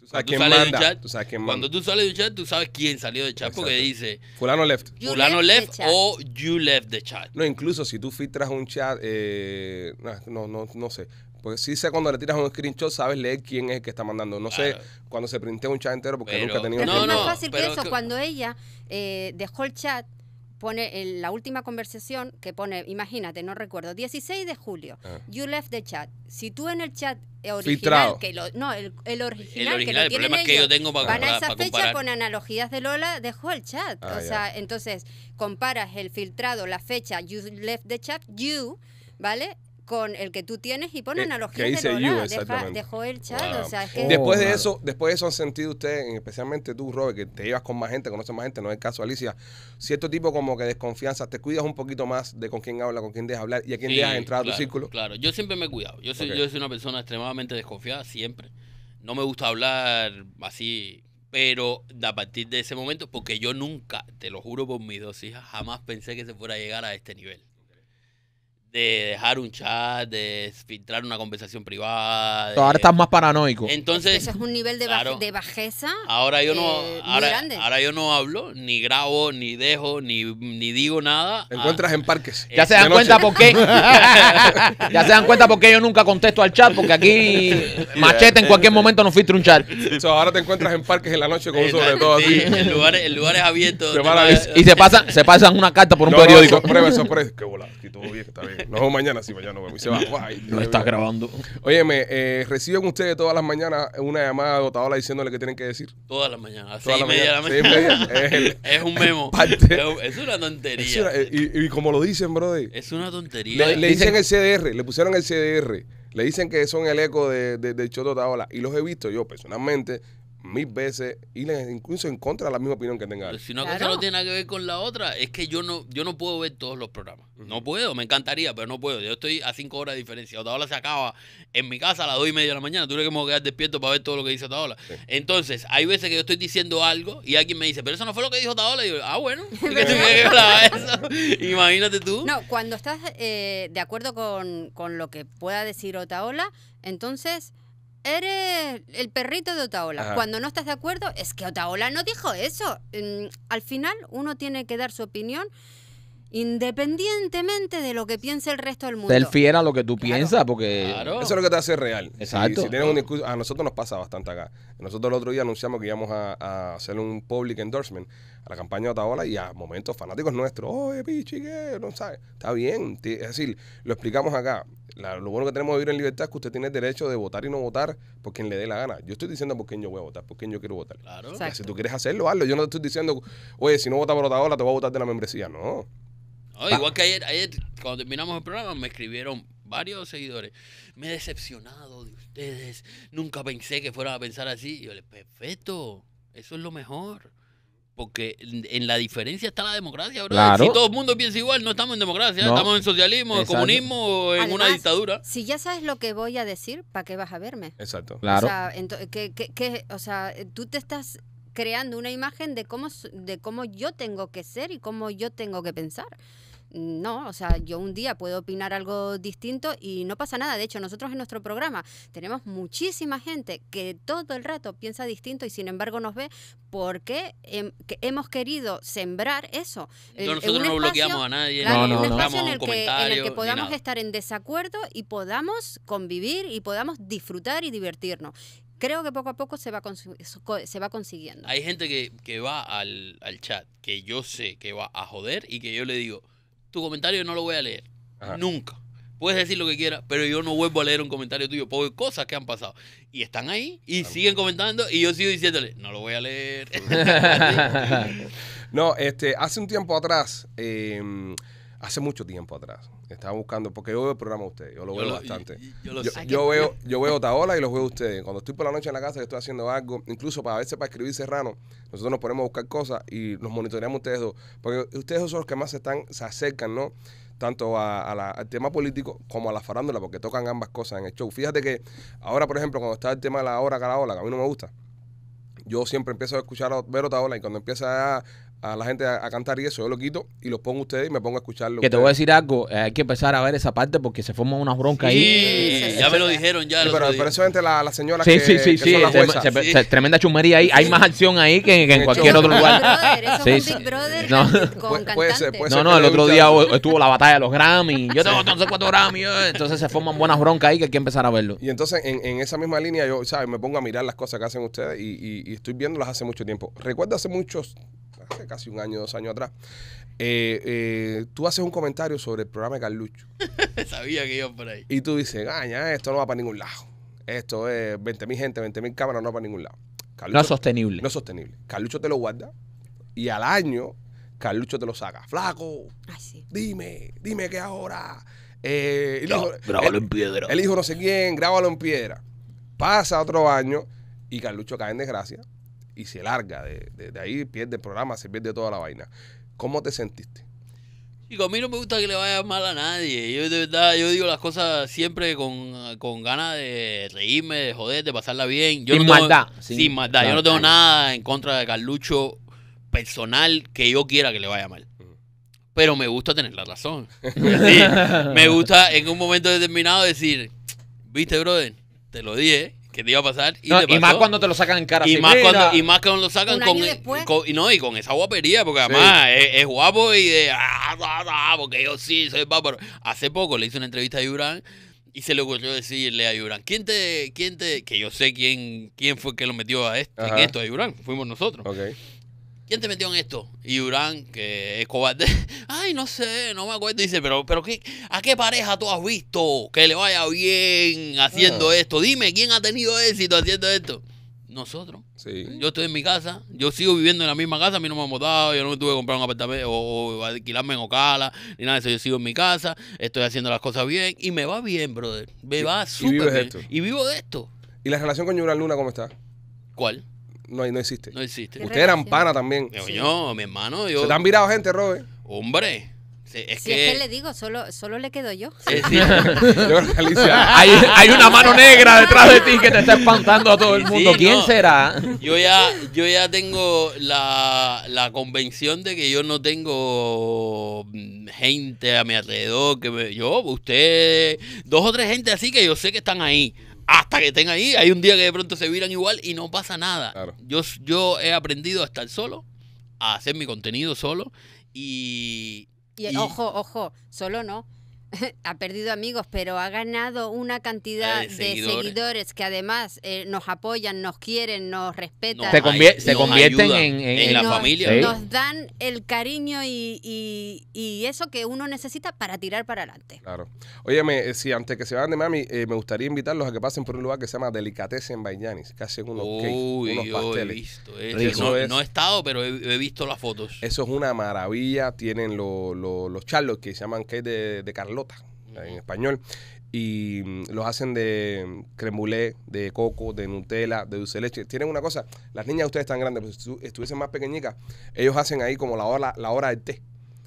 Tú sabes quién Cuando tú sales del chat, tú sabes quién salió del chat porque dice. Fulano left. fulano left, o you left the chat. No, incluso si tú filtras un chat. Eh, no, no, no sé. Porque sí sé cuando le tiras un screenshot, sabes leer quién es el que está mandando. No sé cuando se printé un chat entero porque nunca he tenido... Pero es más fácil que eso. Cuando ella eh, dejó el chat, pone en la última conversación que pone, imagínate, no recuerdo, 16 de julio, ah. you left the chat. Si tú en el chat original, que no, el, original, que yo tengo para, esa fecha con analogías de Lola, dejó el chat. Ah, o sea, entonces comparas el filtrado, la fecha, you left the chat, you, ¿vale? con el que tú tienes y ponen a los que dice dejó el chat. Después de eso, después de eso han sentido ustedes, especialmente tú, Robert, que te llevas con más gente, conoces más gente, no es el caso Alicia, cierto tipo como que desconfianza, te cuidas un poquito más de con quién habla, con quién dejas hablar y a quién deja dejas entrar a tu círculo. Claro, yo siempre me he cuidado. Yo yo soy una persona extremadamente desconfiada, siempre. No me gusta hablar así pero a partir de ese momento, porque yo nunca, te lo juro por mis dos hijas, jamás pensé que se fuera a llegar a este nivel de dejar un chat, de filtrar una conversación privada. Ahora estás más paranoico. Entonces, Ese es un nivel de, de bajeza. Ahora yo no, eh, ahora, yo no hablo, ni grabo, ni dejo, ni, ni digo nada. encuentras ah, en parques. Eh, ya se dan cuenta por qué. [laughs] ya se dan cuenta por qué yo nunca contesto al chat, porque aquí [laughs] machete en cualquier momento nos filtra un chat. ahora te encuentras en parques en la noche con un sobre todo así. En lugares, abiertos. [laughs] y, se pasan, se pasan una carta por un periódico. Qué [laughs] no vemos mañana, sí, mañana no vemos. Y se va. No no estás grabando. Óyeme, eh, reciben ustedes todas las mañanas una llamada de Otaola diciéndole que tienen que decir. Todas las mañanas, a seis y media Es, un memo. [laughs] Es una tontería. Eh, y, como lo dicen, brother. Es una tontería. Le, dicen el CDR, le pusieron el CDR. Le dicen que son el eco de, de, Choto Otaola Y los he visto yo personalmente mil veces y incluso en contra de la misma opinión que tenga Si una cosa no tiene nada que ver con la otra, es que yo no yo no puedo ver todos los programas. No puedo, me encantaría, pero no puedo. Yo estoy a cinco horas de diferencia. Otaola se acaba en mi casa a las dos y media de la mañana. Tuve que quedar despierto para ver todo lo que dice Otaola. Entonces, hay veces que yo estoy diciendo algo y alguien me dice, pero eso no fue lo que dijo Otaola. Y yo, ah, bueno, [laughs] [laughs] Imagínate tú. No, cuando estás eh, de acuerdo con, con lo que pueda decir Otaola, entonces eres el perrito de Otaola. Cuando no estás de acuerdo, es que Otaola no dijo eso. Mm, al final, uno tiene que dar su opinión independientemente de lo que piense el resto del mundo. Del fiel a lo que tú piensas, porque eso es lo que te hace real. Exacto. Si, a nosotros nos pasa bastante acá. Nosotros el otro día anunciamos que íbamos a, hacer un public endorsement a la campaña de Otaola y a momentos fanáticos nuestros, oye, pichi, que no sabe! está bien. Es decir, lo explicamos acá lo bueno que tenemos de vivir en libertad es que usted tiene derecho de votar y no votar por quien le dé la gana. Yo estoy diciendo por quién yo voy a votar, por quién yo quiero votar. Claro. si tú quieres hacerlo, hazlo. Yo no te estoy diciendo, oye, si no votas por otra hora te voy a votar de la membresía. No. igual que ayer, cuando terminamos el programa, me escribieron varios seguidores. Me he decepcionado de ustedes. Nunca pensé que fueran a pensar así. Y yo le, perfecto. Eso es lo mejor. Porque en la diferencia está la democracia, ¿verdad? Si todo el mundo piensa igual, no estamos en democracia, estamos en socialismo, en comunismo, o en una dictadura. Si ya sabes lo que voy a decir, ¿para qué vas a verme? Exacto. O sea, que, o sea, tú te estás creando una imagen de cómo, de cómo yo tengo que ser y cómo yo tengo que pensar. No, o sea, yo un día puedo opinar algo distinto y no pasa nada. De hecho, nosotros en nuestro programa tenemos muchísima gente que todo el rato piensa distinto y sin embargo nos ve porque hemos querido sembrar eso. No, nosotros no bloqueamos a nadie, no, un en el, que, podamos estar en desacuerdo y podamos convivir y podamos disfrutar y divertirnos creo que poco a poco se va, consiguiendo. Hay gente que, va al, chat, que yo sé que va a joder y que yo le digo, tu comentario no lo voy a leer. Nunca. Puedes decir lo que quieras, pero yo no vuelvo a leer un comentario tuyo por cosas que han pasado. Y están ahí y siguen comentando y yo sigo diciéndole, no lo voy a leer. [laughs] [laughs] no, este, hace un tiempo atrás, em, hace mucho tiempo atrás, estaba buscando, porque yo veo el programa de ustedes, yo lo veo bastante. yo, veo, otra ola y los veo ustedes. Cuando estoy por la noche en la casa, que estoy haciendo algo, incluso para a veces para escribir Serrano, nosotros nos ponemos a buscar cosas y nos monitoreamos ustedes dos. Porque ustedes son los que más se están, se acercan, ¿no? tanto al tema político como a la farándula, porque tocan ambas cosas en el show. Fíjate que ahora, por ejemplo, cuando está el tema de la hora ola, que a mí no me gusta, yo siempre empiezo a escuchar ver otra ola y cuando empieza a, a la gente a, cantar y eso, yo lo quito y los pongo ustedes y me pongo a escucharlo. Que te voy a decir algo, eh, hay que empezar a ver esa parte porque se forman unas broncas ahí. Sí, ya me lo dijeron ya. Pero, pero, eso es entre la señora sí, que, sí, sí, tremenda chumería ahí, hay más acción ahí que, en cualquier otro lugar. big brother, no. Con [laughs] no, no, el otro día estuvo la batalla de los Grammy, yo tengo entonces [laughs] cuatro Grammy, entonces se forman buenas broncas ahí que hay que empezar a verlo. Y entonces en, esa misma línea yo, ¿sabes? Me pongo a mirar las cosas que hacen ustedes y, y estoy viéndolas hace mucho tiempo. Recuerdo hace muchos casi un año, dos años atrás, eh, eh, tú haces un comentario sobre el programa de Carlucho. [laughs] Sabía que iba por ahí. Y tú dices, gaña, ah, esto no va para ningún lado. Esto es 20.000 gente, 20.000 cámaras, no va para ningún lado. no es sostenible. No es sostenible. Carlucho te lo guarda y al año Carlucho te lo saca. Flaco, dime, dime que ahora. Eh, grábalo en piedra. El hijo no sé quién, grábalo en piedra. Pasa otro año y Carlucho cae en desgracia y se larga. De, ahí pierde el programa, se pierde toda la vaina. ¿Cómo te sentiste? Chico, a mí no me gusta que le vaya mal a nadie. Yo de verdad, yo digo las cosas siempre con, ganas de reírme, de joder, de pasarla bien. sin maldad. Sin, maldad. yo no tengo nada en contra de Carlucho personal que yo quiera que le vaya mal. Pero me gusta tener la razón. [laughs] me gusta en un momento determinado decir, viste, brother, te lo dije, ¿eh? que te iba a pasar. Y, más cuando te lo sacan en cara. Y, más, cuando, lo sacan con, y no, y con esa guapería, porque además es, guapo y de. Ah, porque yo sí soy guapo. Hace poco le hice una entrevista a Yurán y se le ocurrió decirle a Yurán: ¿Quién te.? quién te Que yo sé quién, quién fue que lo metió a este, esto, en esto a Yurán. Fuimos nosotros. Ok. ¿Quién te metió en esto? Y Durán, que es cobarde, [laughs] ay, no sé, no me acuerdo. Dice, pero, pero qué, ¿a qué pareja tú has visto que le vaya bien haciendo ah. esto? Dime, ¿quién ha tenido éxito haciendo esto? Nosotros. Sí. Yo estoy en mi casa, yo sigo viviendo en la misma casa, a mí no me ha mudado, yo no me tuve que comprar un apartamento o, alquilarme en Ocala, ni nada de eso. Yo sigo en mi casa, estoy haciendo las cosas bien y me va bien, brother. Me va súper bien. Y vivo de esto. ¿Y la relación con Yuran Luna cómo está? ¿Cuál? No, no existe. No existe. usted eran pana también. mi hermano, ¿Se te han virado gente, Robert? Hombre. Es Si es que le digo, solo, solo le quedo yo. [laughs] [laughs] Hay, una mano negra detrás de ti que te está espantando a todo el mundo. ¿Quién será? Yo ya, yo ya tengo la, la convención de que yo no tengo mm, gente a mi alrededor, que yo, usted dos o tres gente así que yo sé que están ahí hasta que estén ahí. Hay un día que de pronto se viran igual y no pasa nada. Yo, yo he aprendido a estar solo, a hacer mi contenido solo Y, y... ojo, ojo, solo no [laughs] ha perdido amigos, pero ha ganado una cantidad eh, de seguidores. que además eh, nos apoyan, nos quieren, nos respetan. se, convierten en, la familia. Nos dan el cariño y, eso que uno necesita para tirar para adelante. Claro. Óyeme, eh, si antes que se vayan de mami, me gustaría invitarlos a que pasen por un lugar que se llama Delicatessen en que hacen unos unos pasteles. no, he estado, pero he, visto las fotos. Eso es una maravilla. Tienen los charlos que se llaman cake de, de Carlos en español. Y mm, los hacen de mm, cremulé, de coco, de Nutella, de dulce leche. Tienen una cosa, las niñas ustedes están grandes, pero pues, si estuviesen más pequeñicas, ellos hacen ahí como la hora, la hora del té.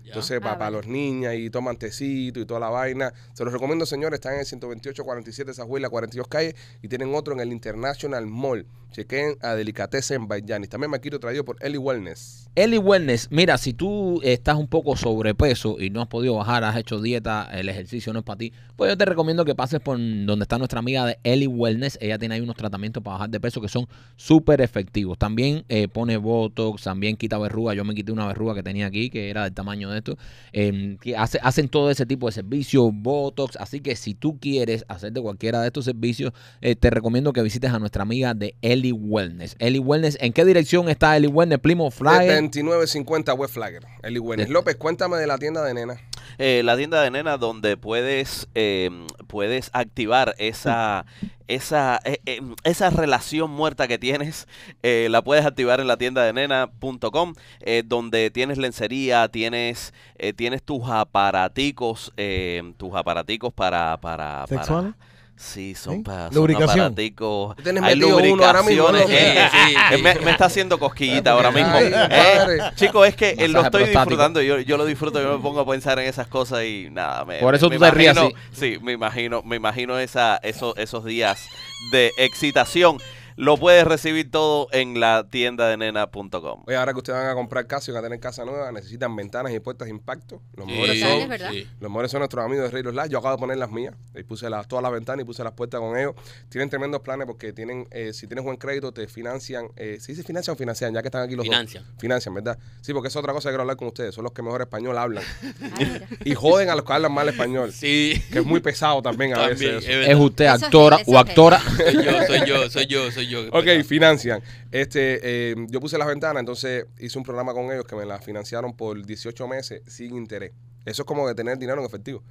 Entonces, ah, para, los niñas y toman tecito y toda la vaina. Se los recomiendo, señores. Están en el 128, 47, Sajuela, 42 calles. Y tienen otro en el International Mall. Chequen a Delicatessen by Janis También me quiero traído por Eli Wellness. Ellie Wellness, mira, si tú estás un poco sobrepeso y no has podido bajar, has hecho dieta, el ejercicio no es para ti, pues yo te recomiendo que pases por donde está nuestra amiga de Eli Wellness. Ella tiene ahí unos tratamientos para bajar de peso que son súper efectivos. También eh, pone Botox, también quita verruga. Yo me quité una verruga que tenía aquí, que era del tamaño de esto. Em, que hacen todo ese tipo de servicios, Botox. Así que si tú quieres hacerte cualquiera de estos servicios, eh, te recomiendo que visites a nuestra amiga de Eli Eli Wellness. Eli Wellness, ¿en qué dirección está Eli Wellness, primo Flagger? 2950 West Flagger, Eli Wellness. López, cuéntame de la tienda de nena. Eh, la tienda de nena donde puedes, em, puedes activar esa, esa, eh, em, esa relación muerta que tienes, eh, la puedes activar en la tienda de nena.com, donde tienes lencería, tienes, tienes tus aparaticos, em, tus aparaticos para... para, Sí, son, Para, son Hay lubricaciones. ahora eh, Me, me, está haciendo cosquillita ahora mismo. Eh, chico, es que eh, lo estoy disfrutando. Yo, yo lo disfruto, yo me pongo a pensar en esas cosas y nada. Me, Por eso tú te ríes Sí, me imagino, me imagino esa, esos, esos días de excitación lo puedes recibir todo en la tienda de nena.com. Oye, ahora que ustedes van a comprar casa y van a tener casa nueva, necesitan ventanas y puertas de impacto. Los mejores son, los mejores son nuestros amigos de los Lash. Yo acabo de poner las mías. Y puse las, todas las ventanas y puse las puertas con ellos. Tienen tremendos planes porque tienen, eh, si tienes buen crédito, te financian. Eh, ¿Se financian o financian? Ya que están aquí los financian. Financian, ¿verdad? Sí, porque es otra cosa que quiero hablar con ustedes. Son los que mejor español hablan. [laughs] y joden a los que hablan mal español. [laughs] Sí. Que es muy pesado también a veces. Es, usted actora o actora. Soy yo, soy yo, soy yo. Ok, financian. Este, eh, yo puse las ventanas, entonces hice un programa con ellos que me la financiaron por 18 meses sin interés. Eso es como de tener dinero en efectivo.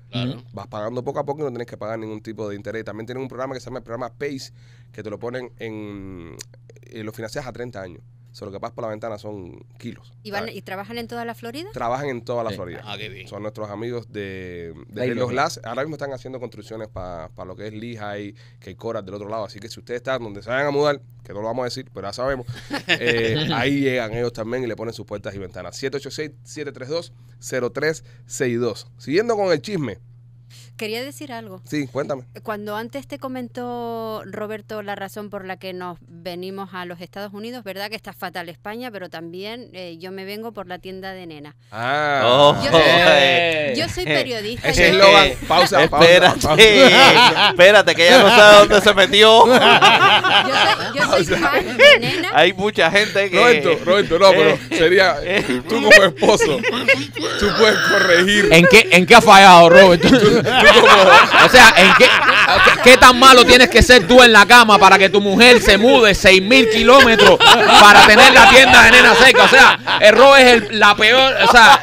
Vas pagando poco a poco y no tienes que pagar ningún tipo de interés. También tienen un programa que se llama el programa Pace, que te lo ponen en. Eh, lo financias a 30 años. Solo que pasa por la ventana son kilos. ¿Y, trabajan en toda la Florida? Trabajan en toda la Florida. Ah, qué bien. Son nuestros amigos de, los LAS. Ahora mismo están haciendo construcciones para lo que es Lija y que Coras del otro lado. Así que si ustedes están donde se vayan a mudar, que no lo vamos a decir, pero ya sabemos, [laughs] eh, ahí llegan ellos también y le ponen sus puertas y ventanas. 786-732-0362. Siguiendo con el chisme. Quería decir algo. Sí, cuéntame. Cuando antes te comentó Roberto la razón por la que nos venimos a los Estados Unidos, ¿verdad? Que está fatal España, pero también eh, yo me vengo por la tienda de nena. Ah, oh, oh, eh. yo, soy eh, periodista. pausa, pausa, Espérate, espérate, que ya no sabe dónde se metió. [laughs] yo soy, fan de nena. Hay mucha gente que. Roberto, Roberto, no, pero sería tú como esposo. Tú puedes corregir. ¿En qué, en qué ha fallado, Roberto? o sea, qué, tan malo tienes que ser tú en la cama para que tu mujer se mude 6.000 kilómetros para tener la tienda de nena seca? O sea, el es la peor, o sea,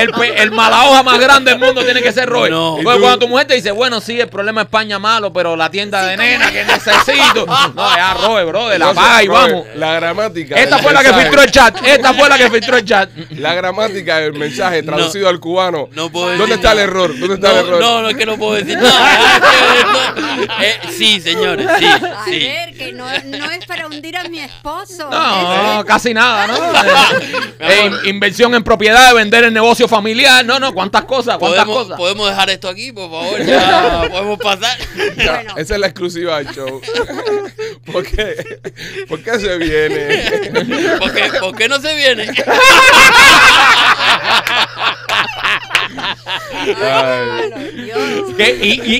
el, mala hoja más grande del mundo tiene que ser Roy. Cuando tu mujer te dice, bueno, sí, el problema es España malo, pero la tienda de nena que necesito. No, ya Roe, bro, de la y vamos. La gramática. Esta fue la que filtró el chat. Esta fue la que filtró el chat. La gramática del mensaje traducido al cubano. ¿Dónde está el error? ¿Dónde está el error? es que no puedo decir [laughs] nada. Eh, sí, señores, A ver, que no, no, es para hundir a mi esposo. No, casi nada, ¿no? [laughs] Eh, eh, inversión en propiedad, vender el negocio familiar. No, no, cuántas cosas, cuántas ¿Podemos, cosas. Podemos dejar esto aquí, por favor, ya [laughs] podemos pasar. Esa es la exclusiva del show. ¿Por qué? ¿Por qué se viene? ¿Por qué, ¿Por qué no se viene?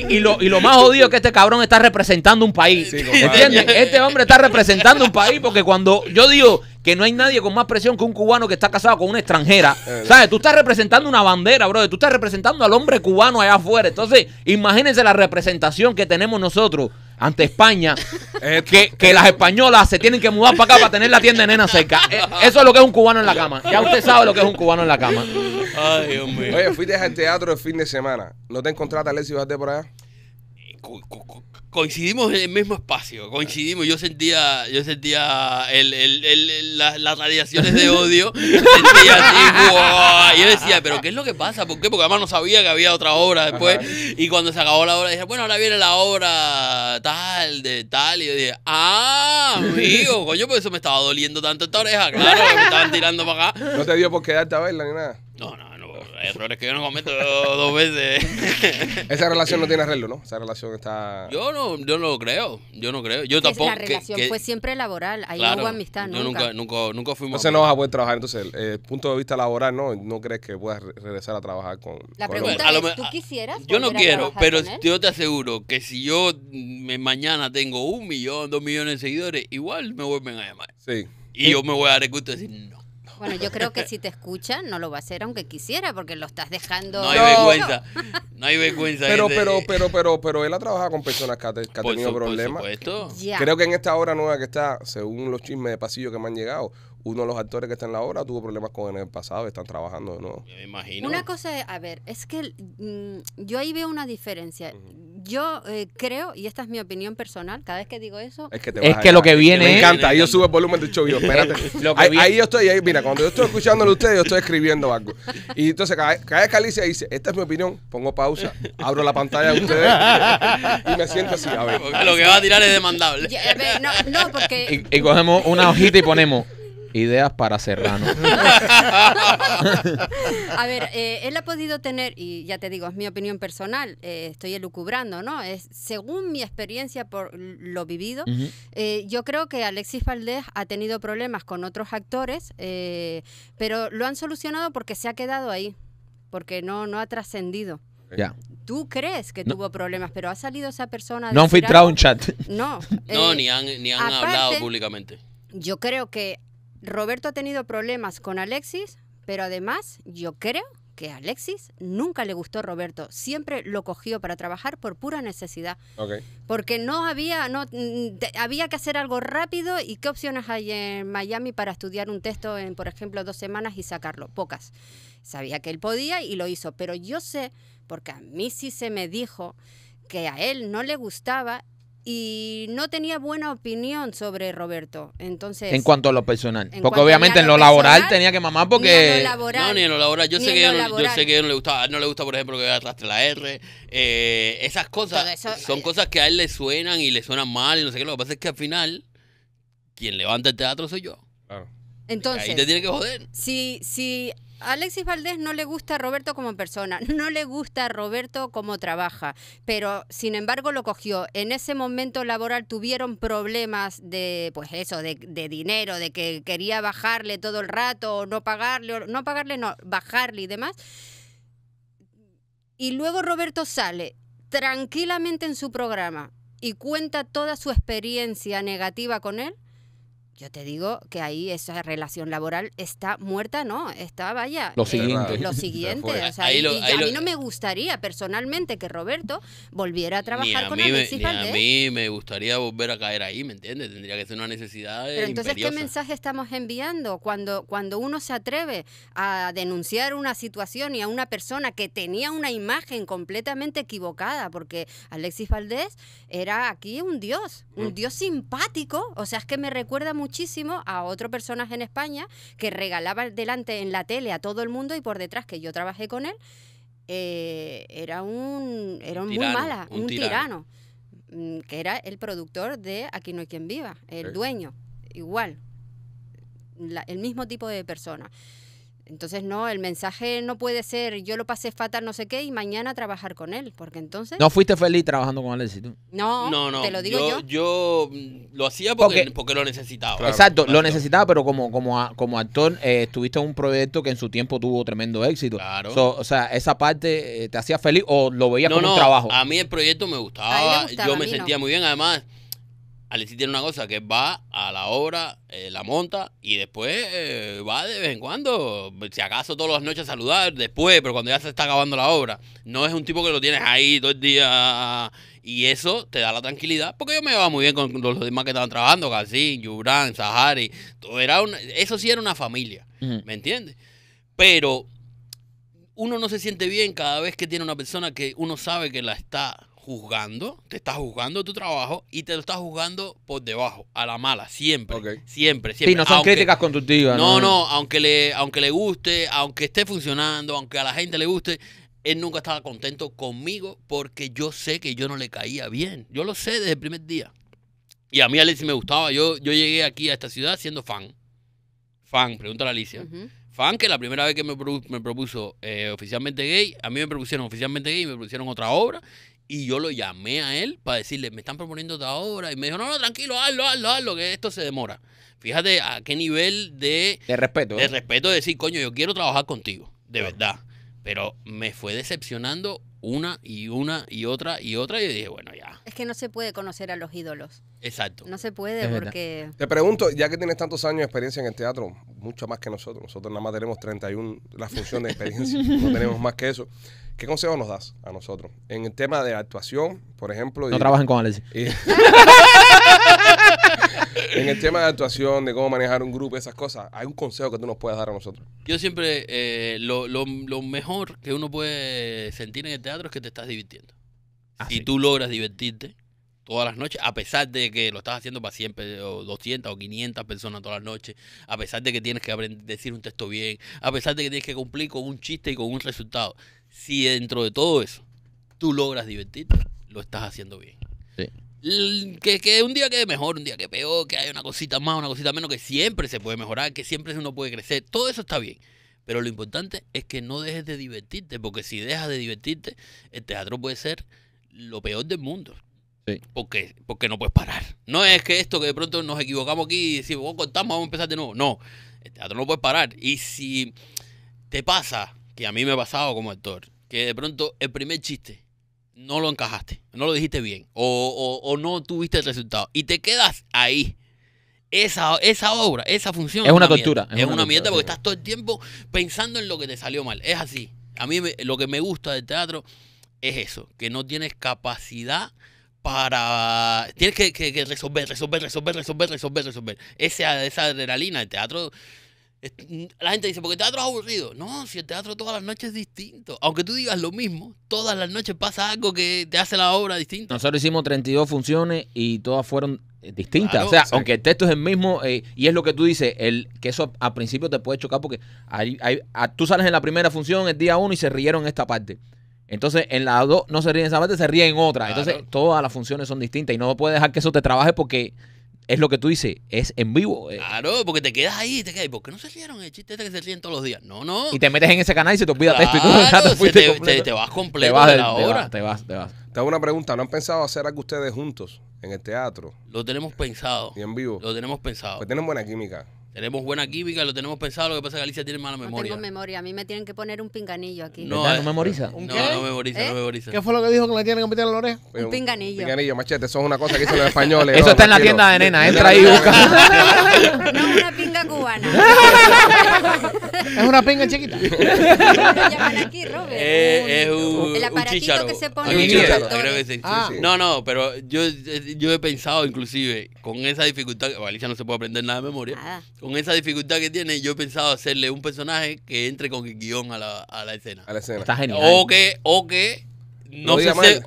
y, lo, más jodido es que este cabrón está representando un país. ¿Entiendes? Este hombre está representando un país porque cuando yo digo que no hay nadie con más presión que un cubano que está casado con una extranjera. Eh. ¿Sabes? Tú estás representando una bandera, brother. Tú estás representando al hombre cubano allá afuera. Entonces, imagínense la representación que tenemos nosotros ante España eh, que, las españolas se tienen que mudar para acá para tener la tienda de nena cerca. Eh, eso es lo que es un cubano en la cama. Ya usted sabe lo que es un cubano en la cama. Ay, Dios mío. Oye, fuiste al teatro el fin de semana. ¿No te encontraste a Alexis por allá? coincidimos en el mismo espacio, coincidimos, yo sentía, yo sentía el, las radiaciones de odio, [laughs] sentía yo decía, pero ¿qué es lo que pasa? ¿Por qué? Porque además no sabía que había otra obra después, y cuando se acabó la obra dije, bueno, ahora viene la obra tal, de tal, y yo dije, ah, amigo, [laughs] coño, por pues eso me estaba doliendo tanto esta oreja, claro, me estaban tirando para acá. ¿No te dio por quedarte a verla ni nada? No, no, errores que yo no cometo dos veces. [laughs] Esa relación no tiene arreglo, ¿no? Esa relación está. Yo no, yo lo creo. Yo no creo. Yo tampoco. La relación fue siempre laboral. Ahí hubo amistad. Yo nunca, nunca, nunca, fuimos. Entonces no vas a poder trabajar. Entonces, el, punto de vista laboral, ¿no? ¿No crees que puedas regresar a trabajar con. La pregunta es, ¿tú quisieras? Yo no quiero, pero yo te aseguro que si yo mm, mañana tengo un millón, dos millones de seguidores, igual me vuelven a llamar. Sí. Y yo me voy a dar el gusto de decir no. Bueno, yo creo que [laughs] si te escuchan no lo va a hacer aunque quisiera, porque lo estás dejando. No hay vergüenza. No. hay vergüenza. Pero, pero, pero, pero, pero él ha trabajado con personas que ha, tenido problemas. Por supuesto. Creo que en esta hora nueva que está, según los chismes de pasillo que me han llegado, uno de los actores que está en la obra tuvo problemas con él en el pasado, están trabajando de nuevo. imagino. Una cosa, a ver, es que mm, yo ahí veo una diferencia. Yo eh, creo, y esta es mi opinión personal, cada vez que digo eso... Es que, lo que viene... Me encanta, ahí yo subo el volumen del show, yo, espérate. [laughs] ahí, yo estoy, mira, cuando yo estoy escuchándolo a ustedes, yo estoy escribiendo algo. Y entonces cada, vez que Alicia dice, esta es mi opinión, pongo pausa, abro la pantalla de ustedes y me siento así, a ver. lo que va a tirar es demandable. no, no, porque... y cogemos una hojita y ponemos Ideas para Serrano. [laughs] a ver, eh, él ha podido tener, y ya te digo, es mi opinión personal, eh, estoy elucubrando, ¿no? Es, según mi experiencia por lo vivido, eh, yo creo que Alexis Valdés ha tenido problemas con otros actores, pero lo han solucionado porque se ha quedado ahí, porque no, no ha trascendido. Ya. Tú crees que tuvo problemas, pero ha salido esa persona. No han filtrado un chat. No. no, ni han, hablado públicamente. Yo creo que Roberto ha tenido problemas con Alexis, pero además yo creo que a Alexis nunca le gustó Roberto, siempre lo cogió para trabajar por pura necesidad. Porque no había, no mm, había que hacer algo rápido y qué opciones hay en Miami para estudiar un texto en, por ejemplo, dos semanas y sacarlo, pocas. Sabía que él podía y lo hizo, pero yo sé, porque a mí sí se me dijo que a él no le gustaba y no tenía buena opinión sobre Roberto. Entonces, en cuanto a lo personal, porque obviamente en lo, laboral tenía que mamar porque laboral, no ni en lo laboral, yo sé que a yo no le gusta, no le gusta por ejemplo que arrastre la R, eh, esas cosas son eh, cosas que a él le suenan y le suenan mal y no sé qué, lo que pasa es que al final quien levanta el teatro soy yo. Claro. Entonces, Ahí te tiene que joder. Sí, si Alexis Valdés no le gusta a Roberto como persona, [laughs] no le gusta a Roberto como trabaja, pero sin embargo lo cogió. En ese momento laboral tuvieron problemas de, pues eso, de, dinero, de que quería bajarle todo el rato, no pagarle, no pagarle, no, bajarle y demás. Y luego Roberto sale tranquilamente en su programa y cuenta toda su experiencia negativa con él yo te digo que ahí esa relación laboral está muerta, no, está, vaya. Lo eh, siguiente. lo [laughs] siguiente. a mí no me gustaría personalmente que Roberto volviera a trabajar con Alexis Valdés. A ¿eh? mí me gustaría volver a caer ahí, ¿me entiendes? Tendría que ser una necesidad. Pero entonces, ¿qué mensaje estamos enviando? Cuando, cuando uno se atreve a denunciar una situación y a una persona que tenía una imagen completamente equivocada, porque Alexis Valdés era aquí un dios, un mm. dios simpático. O sea, es que me recuerda mucho muchísimo a otro personaje en España que regalaba delante en la tele a todo el mundo y por detrás, que yo trabajé con él, eh, era un era muy mala, un, tirano. Mm, que era el productor de Aquí no hay quien viva, el dueño, igual, el mismo tipo de persona. Entonces, no, el mensaje no puede ser yo lo pasé fatal, no sé qué, y mañana trabajar con él, porque entonces... No fuiste feliz trabajando con Alexis, tú. No, no, no te lo digo yo. Yo, lo hacía porque, porque, lo necesitaba. exacto, lo necesitaba, pero como, como, como actor eh, estuviste en un proyecto que en su tiempo tuvo tremendo éxito. Claro. o sea, esa parte eh, te hacía feliz o lo veías como un trabajo. A mí el proyecto me gustaba, yo me sentía muy bien, además Alexis tiene una cosa que va a la obra, eh, la monta y después eh, va de vez en cuando, si acaso todas las noches a saludar, después, pero cuando ya se está acabando la obra. No es un tipo que lo tienes ahí todo el día y eso te da la tranquilidad, porque yo me iba muy bien con los demás que estaban trabajando, casi Yubran, Sahari, todo era eso sí era una familia, ¿me entiendes? Pero uno no se siente bien cada vez que tiene una persona que uno sabe que la está juzgando, te estás juzgando tu trabajo y te lo estás juzgando por debajo, a la mala, siempre. Siempre, siempre. no son críticas constructivas. No, no, aunque le, aunque le guste, aunque esté funcionando, aunque a la gente le guste, él nunca estaba contento conmigo porque yo sé que yo no le caía bien. Yo lo sé desde el primer día. Y a mí a Alicia me gustaba. Yo, yo llegué aquí a esta ciudad siendo fan. Fan, Pregunta a Alicia. Fan que la primera vez que me, propuso, eh, oficialmente gay, a mí me propusieron oficialmente gay me propusieron otra obra. Y yo lo llamé a él para decirle, me están proponiendo otra obra. Y me dijo, no, no, tranquilo, hazlo, hazlo, hazlo, que esto se demora. Fíjate a qué nivel de... ¿eh? respeto. De respeto decir, coño, yo quiero trabajar contigo, de verdad. Pero me fue decepcionando una y una y otra y otra y dije, bueno, ya. Es que no se puede conocer a los ídolos. Exacto. No se puede porque... Te pregunto, ya que tienes tantos años de experiencia en el teatro, mucho más que nosotros, nosotros nada más tenemos 31 la función de experiencia, [laughs] no tenemos más que eso. ¿Qué consejo nos das a nosotros? En el tema de actuación, por ejemplo. No trabajan trabajen con Alexis. [laughs] en el tema de actuación, de cómo manejar un grupo, esas cosas, ¿hay un consejo que tú nos puedas dar a nosotros? Yo siempre, eh, lo, mejor que uno puede sentir en el teatro es que te estás divirtiendo. y ah, tú logras divertirte todas las noches, a pesar de que lo estás haciendo para siempre, o 200 o 500 personas todas las noches, a pesar de que tienes que aprender, decir un texto bien, a pesar de que tienes que cumplir con un chiste y con un resultado si dentro de todo eso tú logras divertirte, lo estás haciendo bien. Que, un día quede mejor, un día que peor, que haya una cosita más, una cosita menos, que siempre se puede mejorar, que siempre uno puede crecer, todo eso está bien. Pero lo importante es que no dejes de divertirte, porque si dejas de divertirte, el teatro puede ser lo peor del mundo. Sí. Porque, porque no puedes parar. No es que esto que de pronto nos equivocamos aquí y decimos, vos oh, contamos, vamos a empezar de nuevo. No, el teatro no puede parar. Y si te pasa que a mí me ha pasado como actor, que de pronto el primer chiste no lo encajaste, no lo dijiste bien, o, o, no tuviste el resultado, y te quedas ahí. Esa, esa obra, esa función. Es una, tortura. Es, una, mierda porque estás todo el tiempo pensando en lo que te salió mal. Es así. A mí lo que me gusta del teatro es eso, que no tienes capacidad para... Tienes que, resolver, resolver, resolver, resolver, resolver, resolver. Esa, esa adrenalina, del teatro la gente dice, porque teatro es aburrido. No, si el teatro todas las noches es distinto. Aunque tú digas lo mismo, todas las noches pasa algo que te hace la obra distinta. Nosotros hicimos 32 funciones y todas fueron eh, distintas. o sea, aunque el texto es el mismo, eh, y es lo que tú dices, el, que eso al principio te puede chocar porque hay, tú sales en la primera función el día uno y se rieron en esta parte. Entonces, en la dos no se ríen en esa parte, se ríen en otra. Entonces, todas las funciones son distintas y no puedes dejar que eso te trabaje porque es lo que tú dices, es en vivo. Eh. Claro, porque te quedas ahí, te quedas ahí. ¿Por qué no se rieron el chiste este que se ríen todos los días? No, no. Y te metes en ese canal y se te olvida texto y te te, te- vas completo de la te obra. vas, te vas, te vas. Te hago una pregunta. ¿No han pensado hacer algo ustedes juntos en el teatro Lo tenemos pensado. y en vivo? Lo tenemos pensado. Pues tienen buena química. Tenemos buena química, lo tenemos pensado, lo que pasa es que Alicia tiene mala memoria. tengo memoria, a mí me tienen que poner un pinganillo aquí. No, ¿No eh, memoriza? no, no memoriza, no ¿Eh? memoriza. ¿Qué fue lo que dijo que le tienen que meter en la oreja? Un, pinganillo. pinganillo, machete, eso es una cosa que hizo los españoles. eso está en la tienda de nena, entra ahí y busca. [laughs] [laughs] no, es una pinga cubana. [laughs] es una pinga chiquita. aquí, Robert. Eh, es un, el chicharo. que se pone. Ah, chicharo, ah. No, no, pero yo, yo he pensado inclusive con esa dificultad, Alicia no se puede aprender nada de memoria con esa dificultad que tiene, yo he pensado hacerle un personaje que entre con el guión a la, escena. A la escena. Está genial. O o que no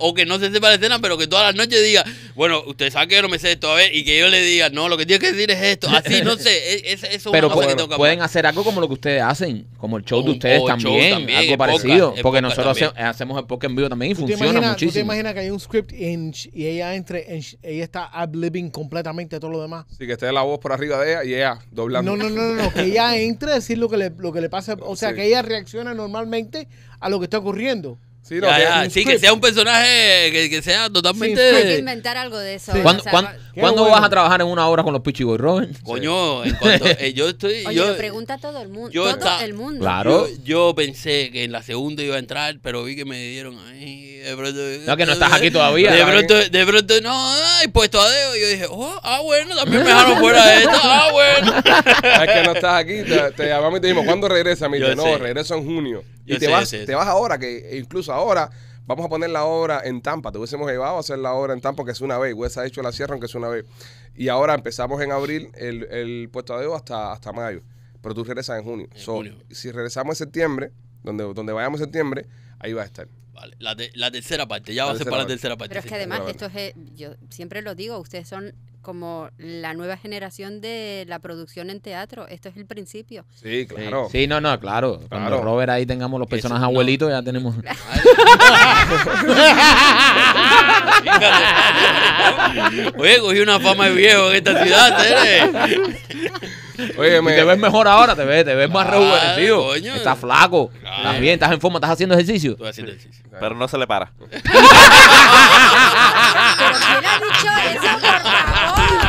o que no se sepa la escena, pero que todas las noches diga, bueno, usted sabe que yo no me sé esto, a ver, y que yo le diga, no, lo que tiene que decir es esto, así, no sé, e-, e-, eso es, pero una cosa tengo que pueden hacer algo como lo que ustedes hacen, como el show de ustedes también, algo parecido, eh, porque nosotros hacemos el podcast en vivo también y funciona muchísimo. ¿Tú te imaginas que hay un script y ella entre, ella está ad completamente todo lo demás? Sí, que esté la voz por arriba de ella y ella doblando. No, no, no, no, que ella entre a decir lo que le, lo que le pasa, o sea, que ella reacciona normalmente a lo que está ocurriendo. Sí, Que sea un personaje que, sea totalmente. hay que inventar algo de eso. ¿Cuándo, vas a trabajar en una obra con los Pichiboy Robert? Coño, eh, yo estoy. Oye, yo, lo pregunta todo el mundo. Yo todo el mundo. Claro. Yo, pensé que en la segunda iba a entrar, pero vi que me dieron. ahí No, que no estás aquí todavía. De pronto, de pronto, no, ay, puesto a dedo. Yo dije, oh, ah, bueno, también me dejaron fuera de esta, Ah, bueno. [laughs] es que no estás aquí. Te, llamamos y te dijimos, ¿cuándo regresa? Me no, regreso en junio y te, vas, te vas ahora, que incluso ahora vamos a poner la obra en Tampa. Te hubiésemos llevado a hacer la obra en Tampa, que es una vez. ha hecho la sierra, aunque es una vez. Y ahora empezamos en abril el, el puesto de hasta, hasta mayo. Pero tú regresas en junio. Si regresamos en septiembre, donde, donde vayamos en septiembre, ahí va a estar. Vale. La, tercera parte, ya va a ser para la tercera parte. Pero es que además, esto es, eh, yo siempre lo digo, ustedes son como la nueva generación de la producción en teatro. Esto es el principio. Sí, claro. Sí, no, no, claro. Cuando Robert ahí tengamos los personajes abuelitos, ya tenemos. [laughs] Oye, cogí una fama de viejo en esta ciudad, ¿eh? Oye, me... te ves mejor ahora, te ves, te ves más ah, rejuvenecido. Está flaco, También estás bien, estás en forma, estás haciendo ejercicio. Estoy haciendo ejercicio. Pero no se le para. Pero ha dicho eso?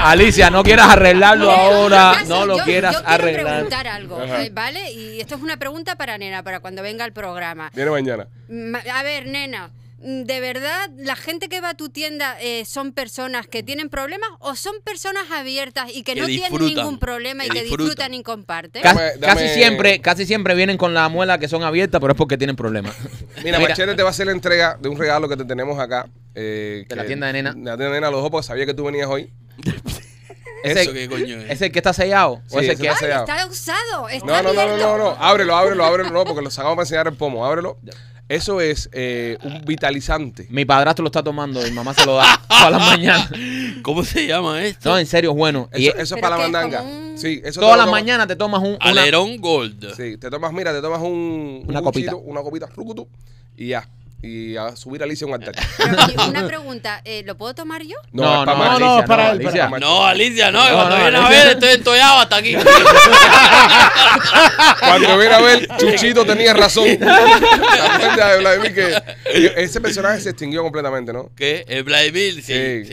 Alicia, no quieras arreglarlo ahora, no lo quieras yo arreglar. Quiero preguntar algo, eh, ¿vale? Y esto es una pregunta para nena, para cuando venga al programa. Viene mañana. A ver, nena, mm, ¿de verdad la gente que va a tu tienda eh, son personas que tienen problemas o son personas abiertas y que, no tienen ningún problema y que, disfrutan. y comparten? Casi, siempre, casi siempre vienen con la muela que son abiertas, pero es porque tienen problemas. [laughs] Mira, Mira, te va a hacer la entrega de un regalo que te tenemos acá. Eh, de la tienda de nena. De La tienda de nena lo ojos, porque sabía que tú venías hoy. ¿Ese, ¿Eso qué coño es? ¿Es que está sellado? ¿O que está sellado? Está usado. Está no, no, no, no, no, Ábrelo, ábrelo, ábrelo. No, porque lo sacamos para enseñar el pomo. Ábrelo. Eso es eh, un vitalizante. Mi padrastro lo está tomando y mamá se lo da todas las mañanas. [laughs] ¿Cómo se llama esto? No, en serio, es bueno. Eso, es, para la mandanga. Sí, eso todas las mañanas te tomas un... Alerón Gold. Sí, te tomas, mira, te tomas un... Una copita. una copita, y ya y a subir a Alicia a un altar. [laughs] una [laughs] pregunta, eh, ¿lo puedo tomar yo? No, no, no, para Alicia, no, Alicia, no, cuando viene a ver estoy entollado hasta aquí. [laughs] cuando viene a ver, Chuchito tenía razón. Vladimir que ese personaje se extinguió completamente, ¿no? ¿Qué? El Vladimir, sí.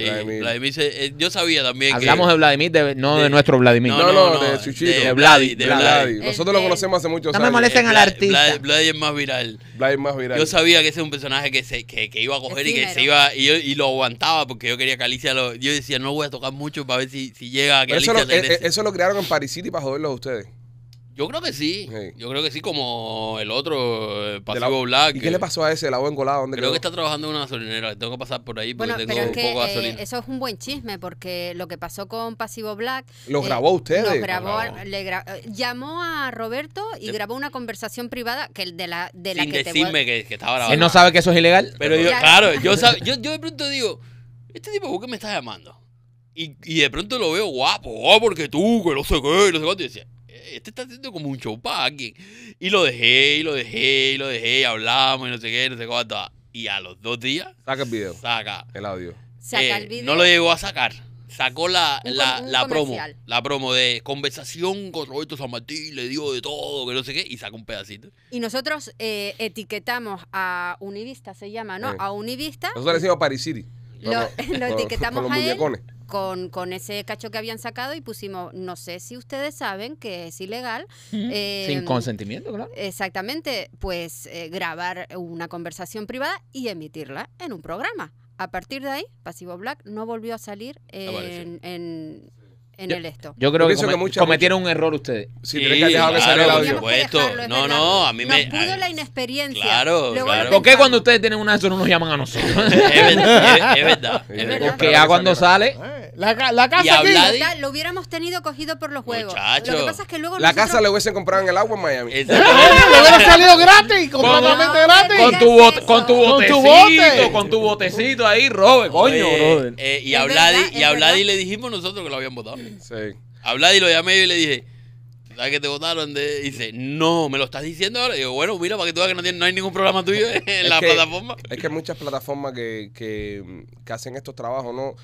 Vladimir. Eh, yo sabía también Hablamos de Vladimir, no de, nuestro Vladimir. No, no, de Chuchito. De, Vladimir Nosotros lo este, conocemos hace muchos años. No me molesten al artista. Vladimir es más viral. Vladimir es más viral. Yo sabía que ese es un personaje que, se, que, que iba a coger y que se iba y, y lo aguantaba porque yo quería que Alicia lo. Yo decía, no voy a tocar mucho para ver si, si llega a que eso, lo, eh, eh, eso lo crearon en Paris City para joderlos a ustedes. Yo creo que sí. Yo creo que sí, como el otro, eh, Pasivo Black. ¿Y qué le pasó a ese? el agua engolada Creo que está trabajando en una gasolinera. Tengo que pasar por ahí porque tengo un poco de eh, gasolina. eso es un buen chisme porque lo que pasó con Pasivo Black. ¿Lo eh, grabó ustedes? lo grabó, le llamó a Roberto y grabó una conversación privada que el de la de la Sin que te decirme que, estaba grabando. Él no sabe que eso es ilegal. Pero yo, Claro. yo, yo, de pronto digo, este tipo, ¿por qué me está llamando? Y, y de pronto lo veo guapo, oh, porque tú, que no sé qué, no sé cuánto. Y decía, este está haciendo como un show Y lo dejé, y lo dejé, y lo dejé, y hablamos, y no sé qué, no sé cuánto. Y a los dos días. Saca el video. Saca. El audio. Saca el eh, video. no lo llegó a sacar. Sacó la, la, promo. La promo de conversación con Roberto San Martín, le dio de todo, que no sé qué, y sacó un pedacito. Y nosotros eh, etiquetamos a Univista, se llama, ¿no? A Univista. Nosotros le decimos City lo, [laughs] etiquetamos a él con, ese cacho que habían sacado y pusimos, no sé si ustedes saben que es ilegal. Eh, Sin consentimiento, claro. Exactamente, pues eh, grabar una conversación privada y emitirla en un programa. A partir de ahí, Pasivo Black no volvió a salir en en el esto. Yo creo que, cometieron un error ustedes. Sí, claro, el audio. no, no, a mí nos me. pudo la inexperiencia. Claro, claro. ¿Por qué cuando ustedes tienen una de esas no nos llaman a nosotros? [laughs] [laughs] es, verdad, es, verdad. Porque ya cuando sale. Eh, la, la casa aquí. lo hubiéramos tenido cogido por los juegos. Lo que pasa es que luego La casa le hubiesen comprado en el agua en Miami. [laughs] le hubiera salido gratis, completamente gratis. Con tu, bote, con tu botecito, con tu botecito ahí, Robert, coño, Robert. Eh, y a Vladi le dijimos nosotros que lo habían votado. Sí. y lo llamé y le dije, ¿sabes que te votaron? dice, no, me lo estás diciendo ahora. Y digo, bueno, mira, para que tú veas que no, hay ningún programa tuyo [laughs] en la plataforma. Es que hay muchas plataformas que, que, hacen estos trabajos, ¿no?